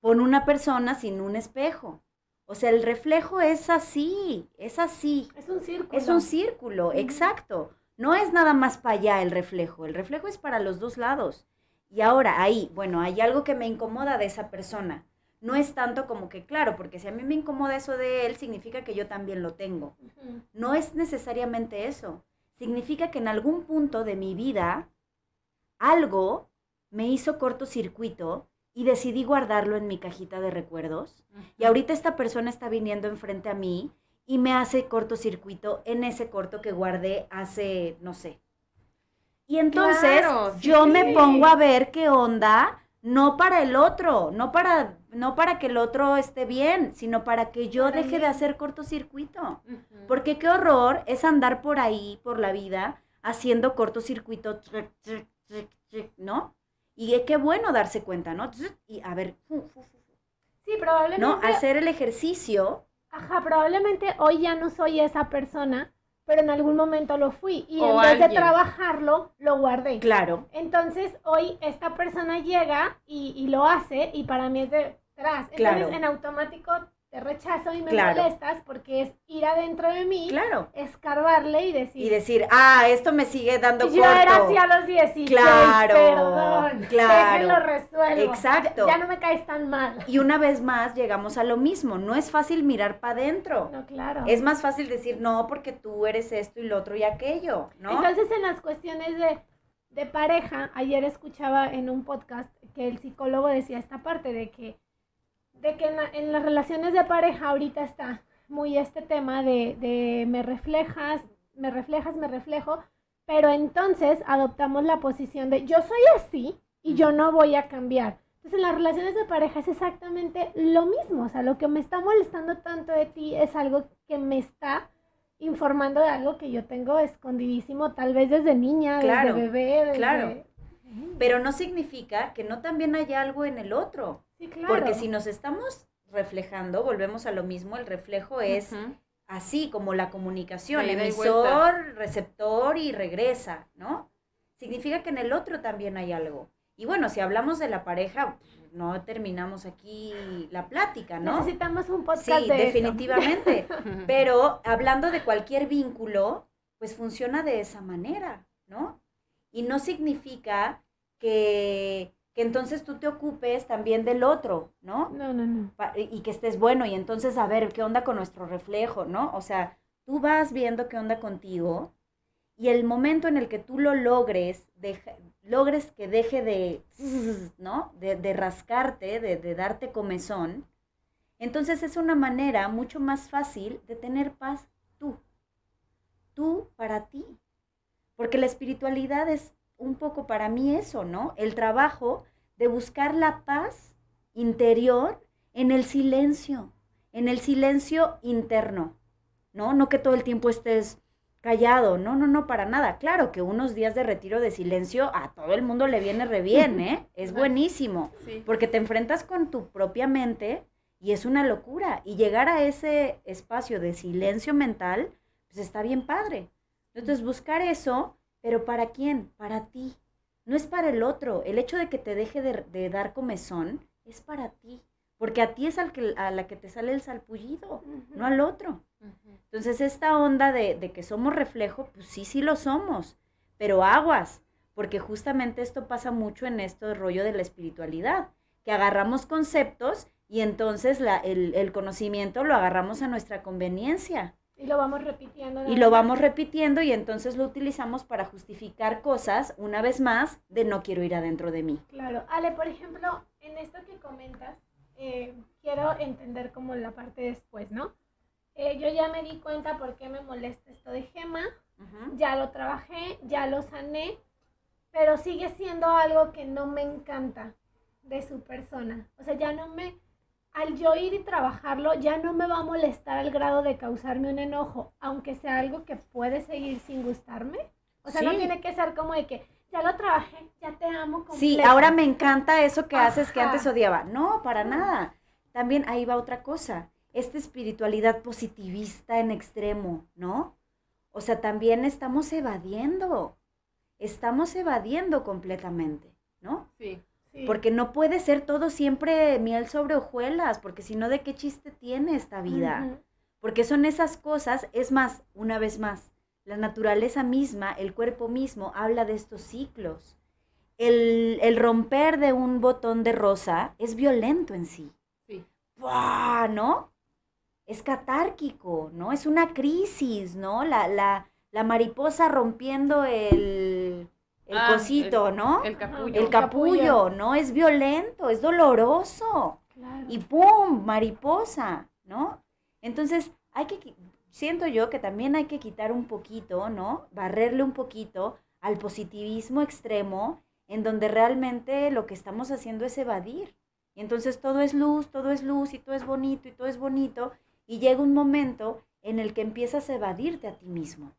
Pon una persona sin un espejo. O sea, el reflejo es así, es así. Es un círculo. Es un círculo, exacto. No es nada más para allá el reflejo, el reflejo es para los dos lados. Y ahora ahí, bueno, hay algo que me incomoda de esa persona no es tanto como que, claro, porque si a mí me incomoda eso de él, significa que yo también lo tengo. No es necesariamente eso. Significa que en algún punto de mi vida, algo me hizo cortocircuito y decidí guardarlo en mi cajita de recuerdos. Y ahorita esta persona está viniendo enfrente a mí y me hace cortocircuito en ese corto que guardé hace, no sé. Y entonces yo me pongo a ver qué onda no para el otro, no para, no para que el otro esté bien, sino para que yo deje de hacer cortocircuito. Porque qué horror es andar por ahí, por la vida, haciendo cortocircuito, ¿no? Y qué bueno darse cuenta, ¿no? Y a ver, sí, probablemente. No, hacer el ejercicio. Ajá, probablemente hoy ya no soy esa persona pero en algún momento lo fui y en vez de trabajarlo, lo guardé. Claro. Entonces hoy esta persona llega y, lo hace y para mí es detrás. Entonces en automático te rechazo y me molestas porque es ir adentro de mí, escarbarle y decir... Y decir, ah, esto me sigue dando yo corto. Yo era así a los 16, claro, perdón, claro. lo resuelvo. Exacto. Ya, no me caes tan mal. Y una vez más llegamos a lo mismo, no es fácil mirar para adentro. No, claro. Es más fácil decir, no, porque tú eres esto y lo otro y aquello, ¿no? Entonces en las cuestiones de, de pareja, ayer escuchaba en un podcast que el psicólogo decía esta parte de que de que en, las relaciones de pareja ahorita está muy este tema de, me reflejas, me reflejas, me reflejo, pero entonces adoptamos la posición de yo soy así y yo no voy a cambiar. Entonces en las relaciones de pareja es exactamente lo mismo, o sea, lo que me está molestando tanto de ti es algo que me está informando de algo que yo tengo escondidísimo, tal vez desde niña, desde bebé. Claro. Pero no significa que no también haya algo en el otro. Porque si nos estamos reflejando, volvemos a lo mismo, el reflejo es así como la comunicación, emisor, receptor y regresa, ¿no? Significa que en el otro también hay algo. Y bueno, si hablamos de la pareja, no terminamos aquí la plática, ¿no? Necesitamos un podcast. Sí, definitivamente. Pero hablando de cualquier vínculo, pues funciona de esa manera, ¿no? Y no significa que que entonces tú te ocupes también del otro, ¿no? No, no, no. y que estés bueno y entonces a ver qué onda con nuestro reflejo, ¿no? O sea, tú vas viendo qué onda contigo y el momento en el que tú lo logres, logres que deje de, ¿no? De, rascarte, de, darte comezón, entonces es una manera mucho más fácil de tener paz tú, tú para ti, porque la espiritualidad es un poco para mí eso, ¿no? El trabajo de buscar la paz interior en el silencio, en el silencio interno, ¿no? No que todo el tiempo estés callado, no, no, no, para nada. Claro que unos días de retiro de silencio a todo el mundo le viene re bien, ¿eh? Es buenísimo, porque te enfrentas con tu propia mente y es una locura. Y llegar a ese espacio de silencio mental, pues está bien padre. Entonces, buscar eso ¿Pero para quién? Para ti. No es para el otro. El hecho de que te deje de, dar comezón es para ti. Porque a ti es al que, a la que te sale el salpullido, no al otro. Entonces, esta onda de, que somos reflejo, pues sí, sí lo somos. Pero aguas, porque justamente esto pasa mucho en este rollo de la espiritualidad, que agarramos conceptos y entonces el, el, conocimiento lo agarramos a nuestra conveniencia. Y lo vamos repitiendo. Y lo vamos repitiendo y entonces lo utilizamos para justificar cosas, una vez más, de no quiero ir adentro de mí. Claro. Ale, por ejemplo, en esto que comentas, eh, quiero entender como la parte después, ¿no? Eh, yo ya me di cuenta por qué me molesta esto de Gema, ya lo trabajé, ya lo sané, pero sigue siendo algo que no me encanta de su persona. O sea, ya no me al yo ir y trabajarlo ya no me va a molestar al grado de causarme un enojo, aunque sea algo que puede seguir sin gustarme. O sea, no tiene que ser como de que ya lo trabajé, ya te amo. Sí, ahora me encanta eso que haces que antes odiaba. No, para nada. También ahí va otra cosa, esta espiritualidad positivista en extremo, ¿no? O sea, también estamos evadiendo, estamos evadiendo completamente, ¿no? Sí. Porque no puede ser todo siempre miel sobre hojuelas, porque si no, ¿de qué chiste tiene esta vida? Porque son esas cosas, es más, una vez más, la naturaleza misma, el cuerpo mismo, habla de estos ciclos. El, romper de un botón de rosa es violento en sí. Sí. ¡Buah! ¿No? Es catárquico, ¿no? Es una crisis, ¿no? La, la, la mariposa rompiendo el, el ah, cosito, ¿no? El capullo. El capullo, ¿no? Es violento, es doloroso. Y ¡pum! Mariposa, ¿no? Entonces, hay que, siento yo que también hay que quitar un poquito, ¿no? Barrerle un poquito al positivismo extremo en donde realmente lo que estamos haciendo es evadir. Y entonces todo es luz, todo es luz y todo es bonito y todo es bonito. Y llega un momento en el que empiezas a evadirte a ti mismo.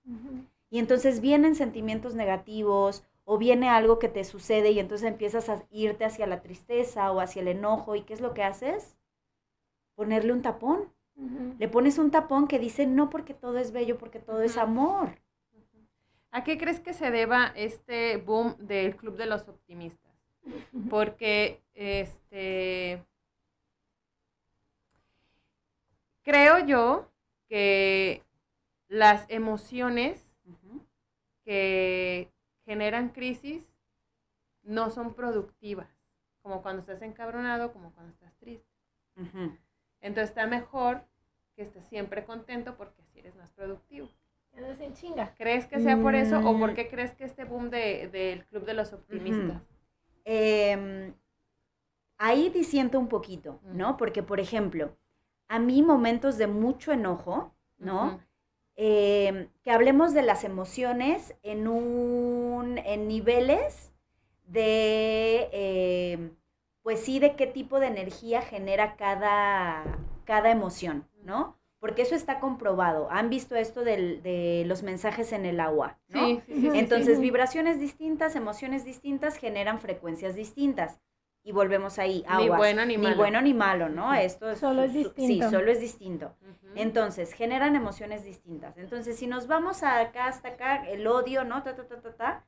Y entonces vienen sentimientos negativos, o viene algo que te sucede y entonces empiezas a irte hacia la tristeza o hacia el enojo y ¿qué es lo que haces? Ponerle un tapón. Le pones un tapón que dice no porque todo es bello, porque todo es amor. ¿A qué crees que se deba este boom del Club de los Optimistas? Porque este creo yo que las emociones que generan crisis no son productivas, como cuando estás encabronado, como cuando estás triste. Entonces está mejor que estés siempre contento porque así eres más productivo. Andas en chinga. ¿Crees que sea por eso o por mm. qué crees que este boom del de, Club de los Optimistas? Em, ahí disiento un poquito, ¿no? Mm. Porque, por ejemplo, a mí momentos de mucho enojo, ¿no? Em, que hablemos de las emociones en, un, en niveles de, em, pues sí, de qué tipo de energía genera cada, emoción, ¿no? Porque eso está comprobado. Han visto esto de los mensajes en el agua, ¿no? Entonces, vibraciones distintas, emociones distintas generan frecuencias distintas y volvemos ahí. Aguas. Ni bueno ni malo. Ni bueno ni malo, ¿no? Esto solo es distinto. Sí, solo es distinto. Entonces, generan emociones distintas. Entonces, si nos vamos acá hasta acá, el odio, ¿no? Ta, ta, ta,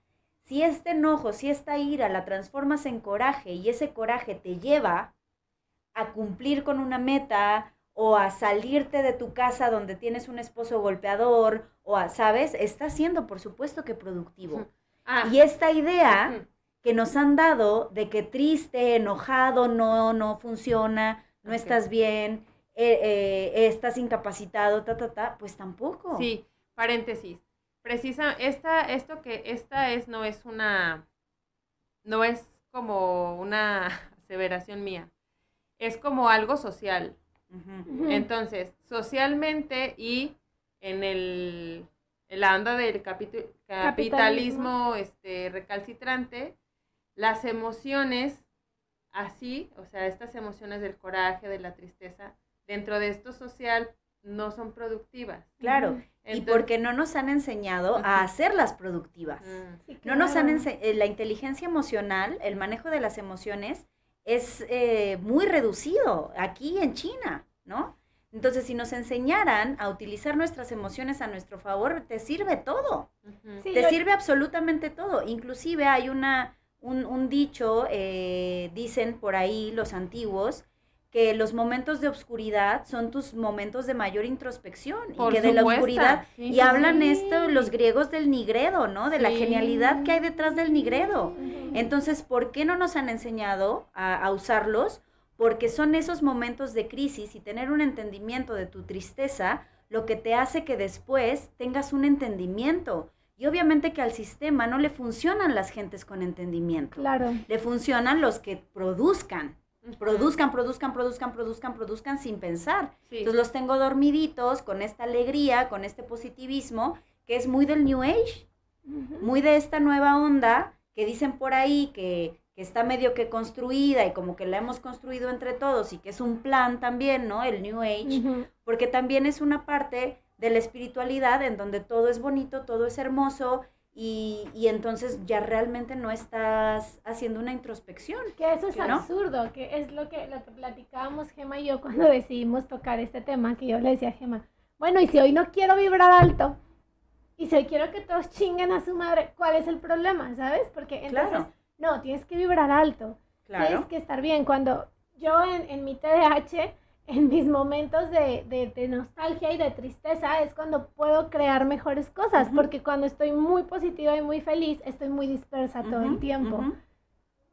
Si este enojo, si esta ira la transformas en coraje y ese coraje te lleva a cumplir con una meta o a salirte de tu casa donde tienes un esposo golpeador o a, ¿sabes? Está siendo, por supuesto, que productivo. Ah. Y esta idea que nos han dado de que triste, enojado, no, no funciona, no estás bien, eh, eh, estás incapacitado, ta, ta, ta, pues tampoco. Sí, paréntesis. Precisa, esta, esto que, esta es, no es una, no es como una aseveración mía, es como algo social. Entonces, socialmente y en el, la onda del capitalismo, capitalismo. Este, recalcitrante, las emociones, así, o sea, estas emociones del coraje, de la tristeza, dentro de esto social no son productivas. Claro, y porque no nos han enseñado a hacerlas productivas. Mm. No nos han eh, la inteligencia emocional, el manejo de las emociones es eh, muy reducido aquí en China, ¿no? Entonces, si nos enseñaran a utilizar nuestras emociones a nuestro favor, te sirve todo. te sirve absolutamente todo. Inclusive hay una un, dicho, eh, dicen por ahí los antiguos, que los momentos de oscuridad son tus momentos de mayor introspección y que de la oscuridad y hablan esto los griegos del nigredo, ¿no? De la genialidad que hay detrás del nigredo. Entonces, ¿por qué no nos han enseñado a, a, usarlos? Porque son esos momentos de crisis y tener un entendimiento de tu tristeza lo que te hace que después tengas un entendimiento y obviamente que al sistema no le funcionan las gentes con entendimiento. Claro. Le funcionan los que produzcan. Produzcan, produzcan, produzcan, produzcan, produzcan sin pensar. Entonces los tengo dormiditos con esta alegría, con este positivismo, que es muy del New Age, muy de esta nueva onda que dicen por ahí que, está medio que construida y como que la hemos construido entre todos y que es un plan también, ¿no? El New Age, porque también es una parte de la espiritualidad, en donde todo es bonito, todo es hermoso, y, entonces ya realmente no estás haciendo una introspección. Que eso es absurdo, que es lo que, lo que platicábamos Gema y yo cuando decidimos tocar este tema, que yo le decía a Gema, bueno, y si hoy no quiero vibrar alto, y si hoy quiero que todos chinguen a su madre, ¿cuál es el problema? ¿Sabes? Porque entonces, no, tienes que vibrar alto, tienes que estar bien. Cuando yo en, en mi TDAH en mis momentos de, nostalgia y de tristeza es cuando puedo crear mejores cosas, porque cuando estoy muy positiva y muy feliz, estoy muy dispersa todo el tiempo.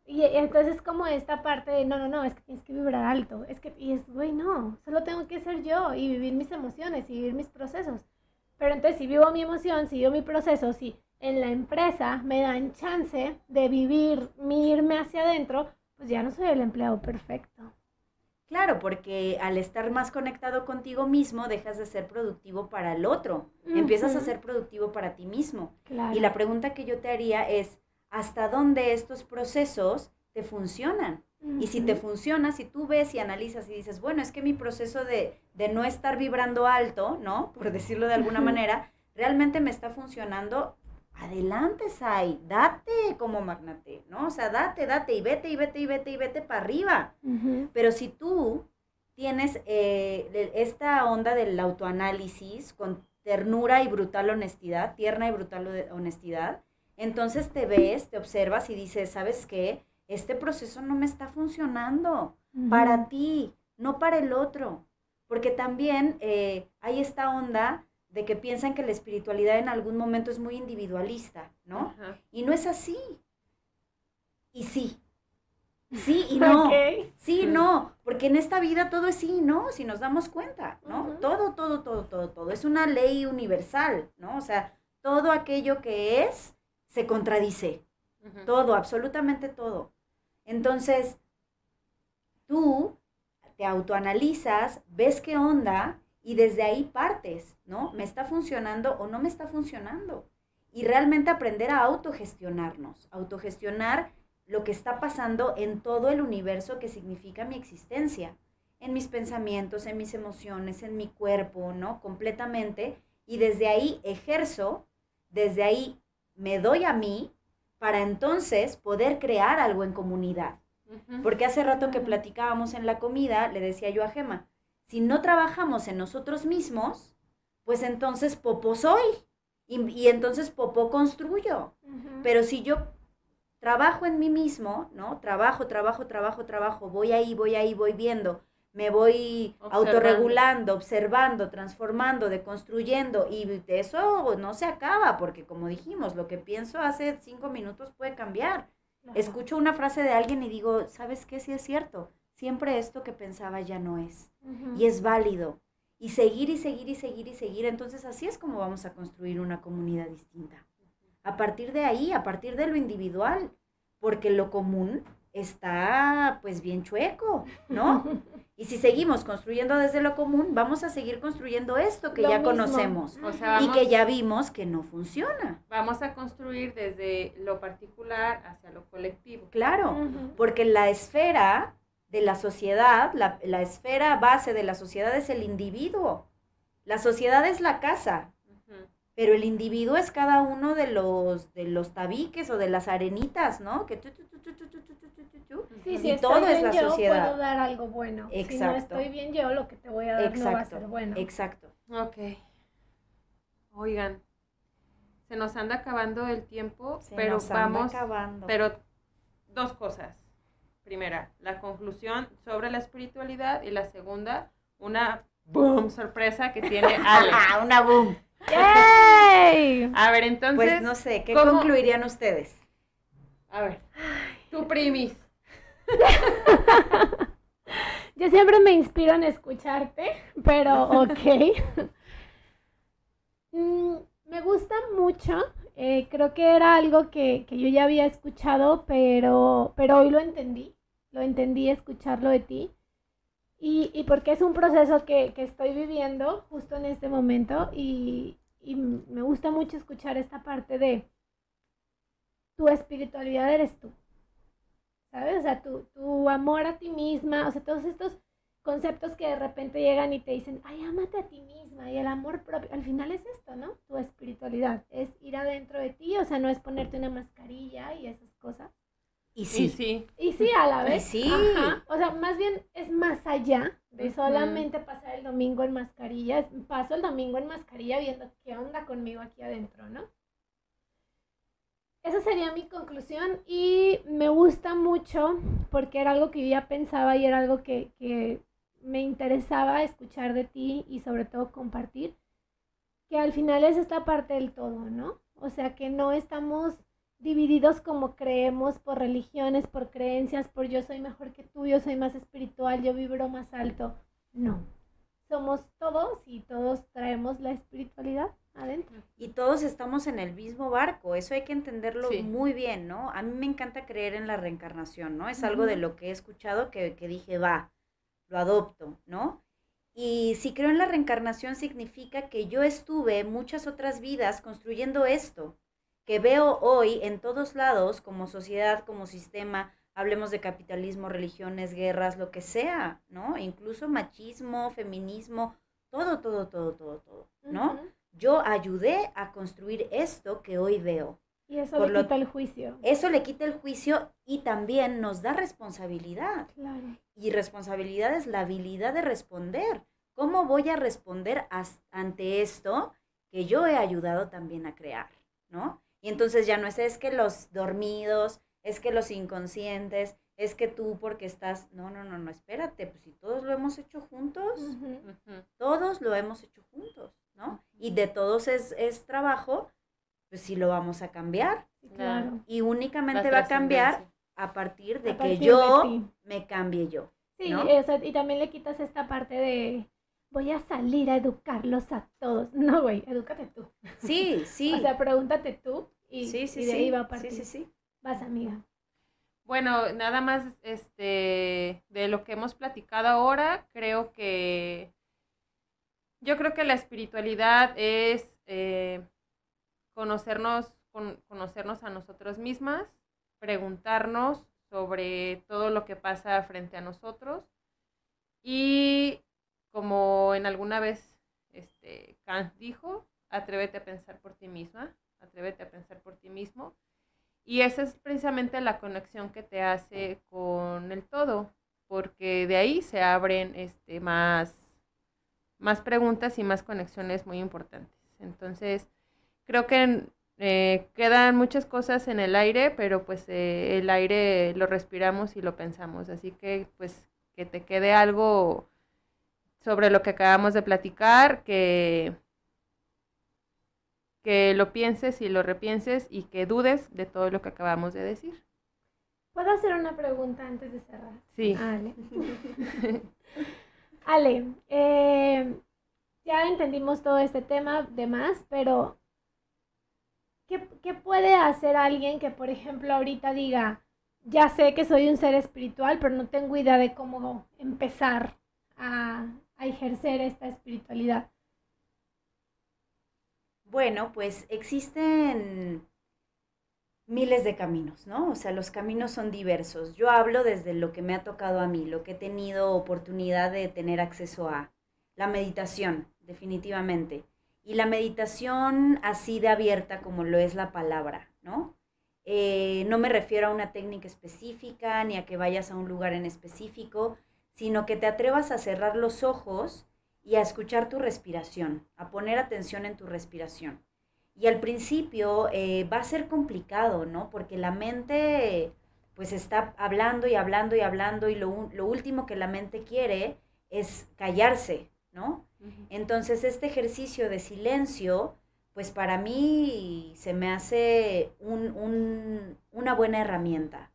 Y, entonces entonces como esta parte de, no, no, no, es que tienes que vibrar alto, es que, y es, güey, no, solo tengo que ser yo y vivir mis emociones y vivir mis procesos. Pero entonces si vivo mi emoción, si vivo mi proceso, si en la empresa me dan chance de vivir, mi hacia adentro, pues ya no soy el empleado perfecto Claro, porque al estar más conectado contigo mismo, dejas de ser productivo para el otro, empiezas a ser productivo para ti mismo. Y la pregunta que yo te haría es, ¿hasta dónde estos procesos te funcionan? Y si te funciona, si tú ves y analizas y dices, bueno, es que mi proceso de, de no estar vibrando alto, ¿no? Por decirlo de alguna manera, realmente me está funcionando adelante, Sai, date como magnate, ¿no? O sea, date, date y vete y vete y vete y vete para arriba. Pero si tú tienes eh, esta onda del autoanálisis con ternura y brutal honestidad, tierna y brutal honestidad, entonces te ves, te observas y dices, ¿sabes qué? Este proceso no me está funcionando para ti, no para el otro. Porque también eh, hay esta onda de que piensan que la espiritualidad en algún momento es muy individualista, ¿no? Y no es así. Y sí. Sí y no. Sí y no. Porque en esta vida todo es sí y no, si nos damos cuenta, ¿no? Todo, todo, todo, todo, todo. Es una ley universal, ¿no? O sea, todo aquello que es se contradice. Todo, absolutamente todo. Entonces, tú te autoanalizas, ves qué onda y desde ahí partes, ¿no? ¿Me está funcionando o no me está funcionando? Y realmente aprender a autogestionarnos, autogestionar lo que está pasando en todo el universo que significa mi existencia, en mis pensamientos, en mis emociones, en mi cuerpo, ¿no? Completamente. Y desde ahí ejerzo, desde ahí me doy a mí para entonces poder crear algo en comunidad. Porque hace rato que platicábamos en la comida, le decía yo a Gema, si no trabajamos en nosotros mismos, pues entonces popo soy y, entonces popo construyo. Pero si yo trabajo en mí mismo, ¿no? Trabajo, trabajo, trabajo, trabajo, voy ahí, voy ahí, voy viendo, me voy autorregulando, observando, transformando, deconstruyendo y eso no se acaba porque como dijimos, lo que pienso hace cinco minutos puede cambiar. Escucho una frase de alguien y digo, ¿sabes qué? si es cierto siempre esto que pensaba ya no es. Y es válido. Y seguir y seguir y seguir y seguir. Entonces así es como vamos a construir una comunidad distinta. A partir de ahí, a partir de lo individual, porque lo común está pues bien chueco, ¿no? Y si seguimos construyendo desde lo común, vamos a seguir construyendo esto que ya conocemos y que ya vimos que no funciona. Vamos a construir desde lo particular hacia lo colectivo. Claro, porque la esfera de la sociedad, la, esfera base de la sociedad es el individuo. La sociedad es la casa, pero el individuo es cada uno de los, de los tabiques o de las arenitas, ¿no? Que y si todo es la yo puedo dar algo bueno. Si no estoy bien yo, lo que te voy a dar no va a ser bueno. Exacto. Ok. Oigan, se nos anda acabando el tiempo, pero vamos. Pero dos cosas primera, la conclusión sobre la espiritualidad y la segunda, una boom sorpresa que tiene Ale. Ah, una boom. ¡Yay! A ver, entonces. Pues no sé, ¿qué concluirían ustedes? A ver, tu primis. Yo siempre me inspiro en escucharte, pero ok. Mm, me gusta mucho. Eh, creo que era algo que, que, yo ya había escuchado, pero, pero hoy lo entendí entendí escucharlo de ti. Y, porque es un proceso que, estoy viviendo justo en este momento y, me gusta mucho escuchar esta parte de tu espiritualidad eres tú, ¿sabes? O sea, tu, amor a ti misma, o sea, todos estos conceptos que de repente llegan y te dicen, ay, amate a ti misma y el amor propio, al final es esto, ¿no? Tu espiritualidad, es ir adentro de ti, o sea, no es ponerte una mascarilla y esas cosas, y sí. Y sí, y sí a la vez. sí. O sea, más bien es más allá de solamente pasar el domingo en mascarilla. Paso el domingo en mascarilla viendo qué onda conmigo aquí adentro, ¿no? Esa sería mi conclusión y me gusta mucho porque era algo que yo ya pensaba y era algo que, que me interesaba escuchar de ti y sobre todo compartir, que al final es esta parte del todo, ¿no? O sea, que no estamos divididos como creemos por religiones, por creencias, por yo soy mejor que tú, yo soy más espiritual, yo vibro más alto. No. Somos todos y todos traemos la espiritualidad adentro. Y todos estamos en el mismo barco, eso hay que entenderlo muy bien, ¿no? A mí me encanta creer en la reencarnación, ¿no? Es algo de lo que he escuchado que, que dije, va, lo adopto, ¿no? Y si creo en la reencarnación significa que yo estuve muchas otras vidas construyendo esto, que veo hoy en todos lados, como sociedad, como sistema, hablemos de capitalismo, religiones, guerras, lo que sea, ¿no? Incluso machismo, feminismo, todo, todo, todo, todo, todo, ¿no? Yo ayudé a construir esto que hoy veo. Y eso Por le quita el juicio. Eso le quita el juicio y también nos da responsabilidad. Claro. Y responsabilidad es la habilidad de responder. ¿Cómo voy a responder ante esto que yo he ayudado también a crear? ¿No? Y entonces ya no es, es que los dormidos, es que los inconscientes, es que tú porque estás, no, no, no, no, espérate, pues si todos lo hemos hecho juntos, todos lo hemos hecho juntos, ¿no? Y de todos es, trabajo, pues sí lo vamos a cambiar. Y únicamente va a cambiar a partir de que yo me cambie yo. Sí, eso, y también le quitas esta parte de, voy a salir a educarlos a todos. No, güey, edúcate tú. Sí, sí. o sea, pregúntate tú y, y de ahí va a partir. Sí, sí, sí. Vas, amiga. Bueno, nada más este, de lo que hemos platicado ahora, creo que yo creo que la espiritualidad es eh, conocernos, con, conocernos a nosotros mismas, preguntarnos sobre todo lo que pasa frente a nosotros y como en alguna vez este, Kant dijo, atrévete a pensar por ti misma, atrévete a pensar por ti mismo. Y esa es precisamente la conexión que te hace con el todo, porque de ahí se abren este, más, más preguntas y más conexiones muy importantes. Entonces, creo que eh, quedan muchas cosas en el aire, pero pues eh, el aire lo respiramos y lo pensamos. Así que pues que te quede algo sobre lo que acabamos de platicar, que, que lo pienses y lo repienses y que dudes de todo lo que acabamos de decir. ¿Puedo hacer una pregunta antes de cerrar? Sí. Ah, Ale, Ale eh, ya entendimos todo este tema de más, pero ¿Qué, ¿qué, puede hacer alguien que, por ejemplo, ahorita diga, ya sé que soy un ser espiritual, pero no tengo idea de cómo empezar a a ejercer esta espiritualidad? Bueno, pues existen miles de caminos, ¿no? O sea, los caminos son diversos. Yo hablo desde lo que me ha tocado a mí, lo que he tenido oportunidad de tener acceso a. La meditación, definitivamente. Y la meditación así de abierta como lo es la palabra, ¿no? Eh, no me refiero a una técnica específica ni a que vayas a un lugar en específico, sino que te atrevas a cerrar los ojos y a escuchar tu respiración, a poner atención en tu respiración. Y al principio eh, va a ser complicado, ¿no? Porque la mente pues está hablando y hablando y hablando y lo, último que la mente quiere es callarse, ¿no? Entonces este ejercicio de silencio, pues para mí se me hace una buena herramienta,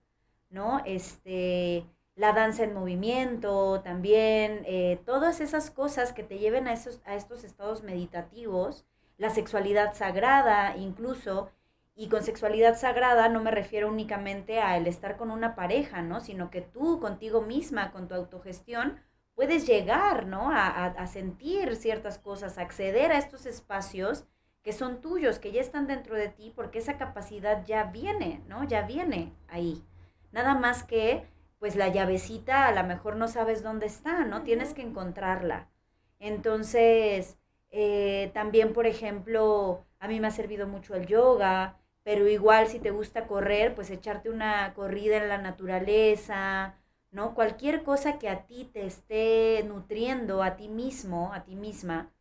¿no? Este, la danza en movimiento, también eh, todas esas cosas que te lleven a, esos, a estos estados meditativos, la sexualidad sagrada incluso, y con sexualidad sagrada no me refiero únicamente a el estar con una pareja, ¿no? Sino que tú contigo misma, con tu autogestión, puedes llegar, ¿no? A, sentir ciertas cosas, acceder a estos espacios que son tuyos, que ya están dentro de ti, porque esa capacidad ya viene, ¿no? Ya viene ahí. Nada más que pues la llavecita a lo mejor no sabes dónde está, ¿no? Tienes que encontrarla. Entonces, eh, también, por ejemplo, a mí me ha servido mucho el yoga, pero igual si te gusta correr, pues echarte una corrida en la naturaleza, ¿no? Cualquier cosa que a ti te esté nutriendo, a ti mismo, a ti misma,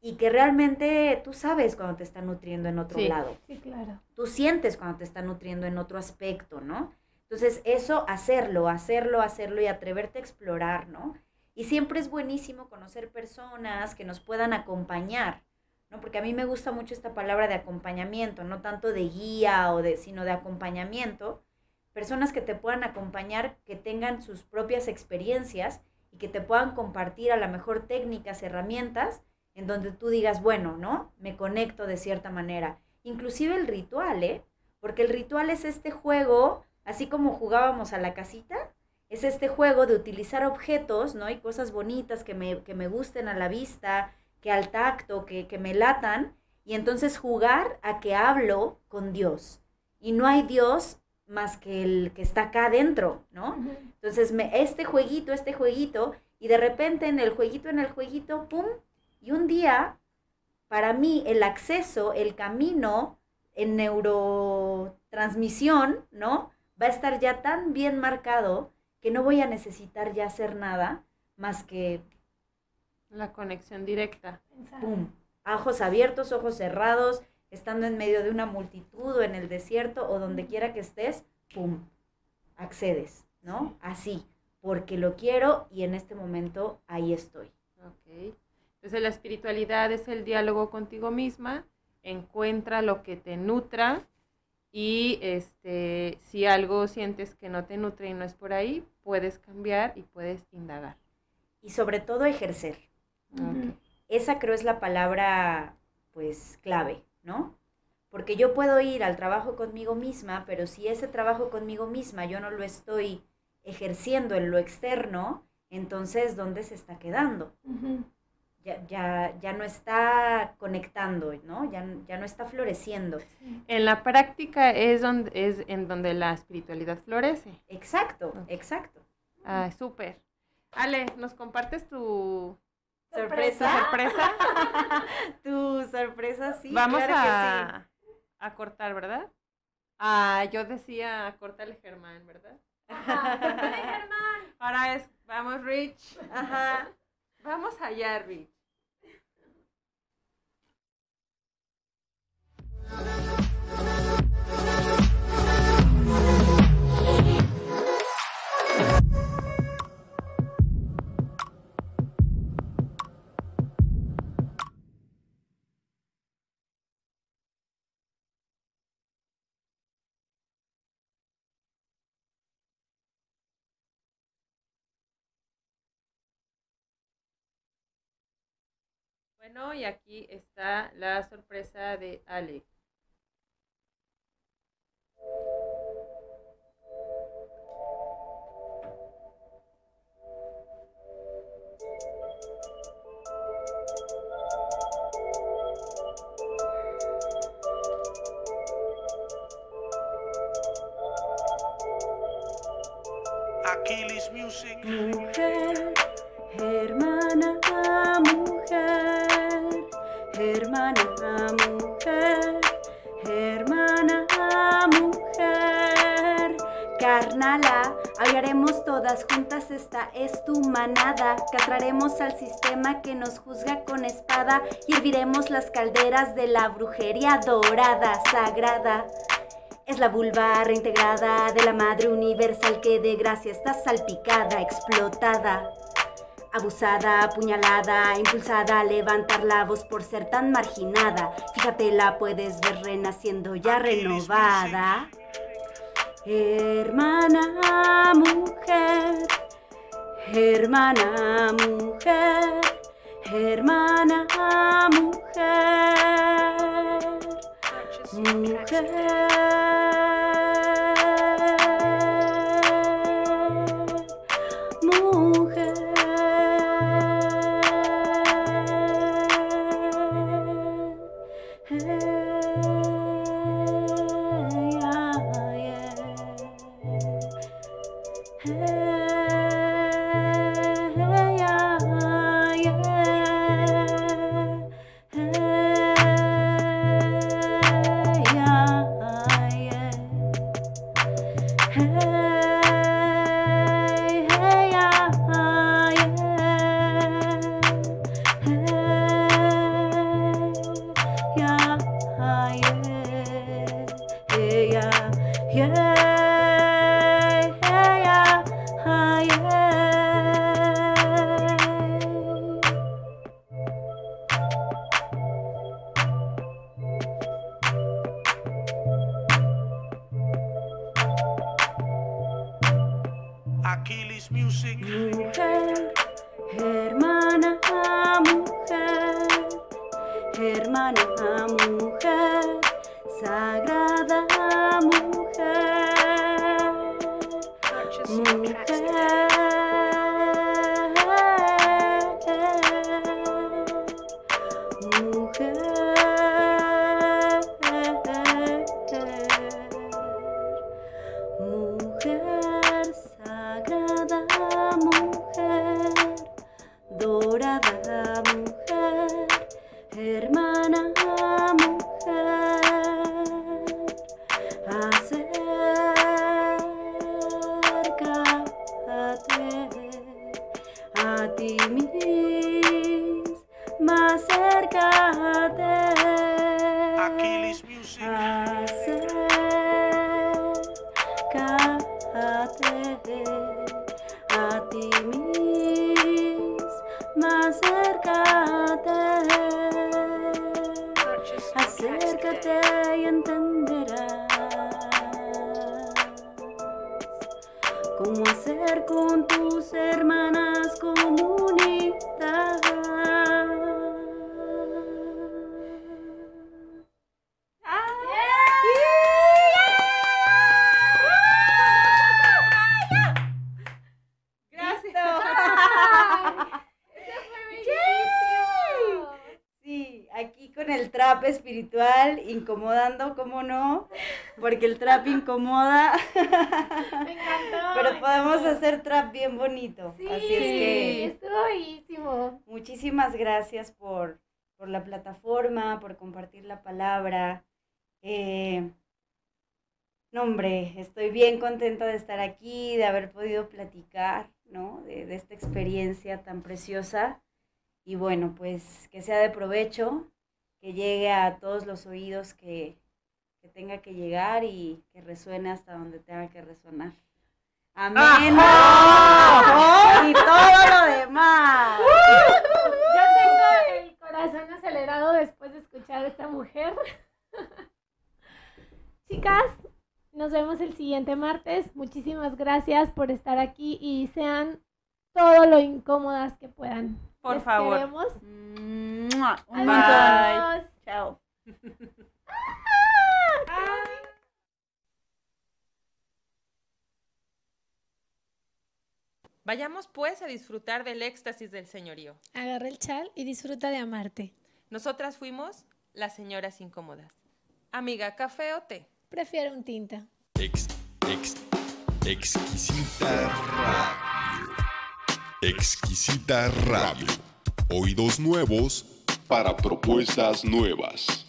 y que realmente tú sabes cuando te está nutriendo en otro lado. Sí, claro. Tú sientes cuando te está nutriendo en otro aspecto, ¿no? Entonces, eso, hacerlo, hacerlo, hacerlo y atreverte a explorar, ¿no? Y siempre es buenísimo conocer personas que nos puedan acompañar, ¿no? Porque a mí me gusta mucho esta palabra de acompañamiento, no tanto de guía o de, sino de acompañamiento. Personas que te puedan acompañar, que tengan sus propias experiencias y que te puedan compartir a la mejor técnicas, herramientas, en donde tú digas, bueno, ¿no? Me conecto de cierta manera. Inclusive el ritual, ¿eh? Porque el ritual es este juego así como jugábamos a la casita, es este juego de utilizar objetos, ¿no? Y cosas bonitas que me, gusten a la vista, que al tacto, que, me latan, y entonces jugar a que hablo con Dios. Y no hay Dios más que el que está acá adentro, ¿no? Entonces, me, este jueguito, este jueguito, y de repente en el jueguito, en el jueguito, ¡pum! Y un día, para mí, el acceso, el camino en neurotransmisión, ¿no? va a estar ya tan bien marcado que no voy a necesitar ya hacer nada más que... La conexión directa. ¡Pum! Ojos abiertos, ojos cerrados, estando en medio de una multitud o en el desierto o donde quiera que estés, ¡pum! Accedes, ¿no? Así, porque lo quiero y en este momento ahí estoy. Ok. Entonces la espiritualidad es el diálogo contigo misma, encuentra lo que te nutra y este, si algo sientes que no te nutre y no es por ahí, puedes cambiar y puedes indagar. Y sobre todo ejercer. Esa creo es la palabra pues clave, ¿no? Porque yo puedo ir al trabajo conmigo misma, pero si ese trabajo conmigo misma yo no lo estoy ejerciendo en lo externo, entonces ¿dónde se está quedando? ya, ya, no está conectando, ¿no? Ya, no está floreciendo. En la práctica es, donde, es en donde la espiritualidad florece. Exacto, exacto. Ah, súper. Ale, ¿nos compartes tu, sorpresa. sorpresa. tu sorpresa, sí. Vamos a, a cortar, ¿verdad? Ah, yo decía, córtale Germán, ¿verdad? Ajá, Germán. Ahora es, vamos Rich. Ajá. Vamos allá, Rich. Bueno, y aquí está la sorpresa de Alex. juntas esta es tu manada. Catraremos al sistema que nos juzga con espada y herviremos las calderas de la brujería dorada, sagrada. Es la vulva reintegrada de la madre universal que de gracia está salpicada, explotada. Abusada, apuñalada, impulsada a levantar la voz por ser tan marginada. Fíjate, la puedes ver renaciendo ya renovada. Hermana mujer, hermana mujer, hermana mujer, mujer. el trap espiritual, incomodando, como no? Porque el trap incomoda. Me encantó. Pero podemos hacer trap bien bonito. Así es que. Estuvo buenísimo. Muchísimas gracias por, por la plataforma, por compartir la palabra. Eh, no, hombre, estoy bien contenta de estar aquí, de haber podido platicar, De, de esta experiencia tan preciosa. Y bueno, pues que sea de provecho que llegue a todos los oídos que, tenga que llegar y que resuene hasta donde tenga que resonar. Amén. ¡Ah! Y todo lo demás. Yo tengo el corazón acelerado después de escuchar a esta mujer. Chicas, nos vemos el siguiente martes. Muchísimas gracias por estar aquí y sean todo lo incómodas que puedan. Por favor. Nos vemos. Un Chao. Vayamos pues a disfrutar del éxtasis del señorío. Agarra el chal y disfruta de amarte. Nosotras fuimos las señoras incómodas. Amiga, ¿café o té? Prefiero un tinta. exquisita. Exquisita Radio. Oídos nuevos para propuestas nuevas.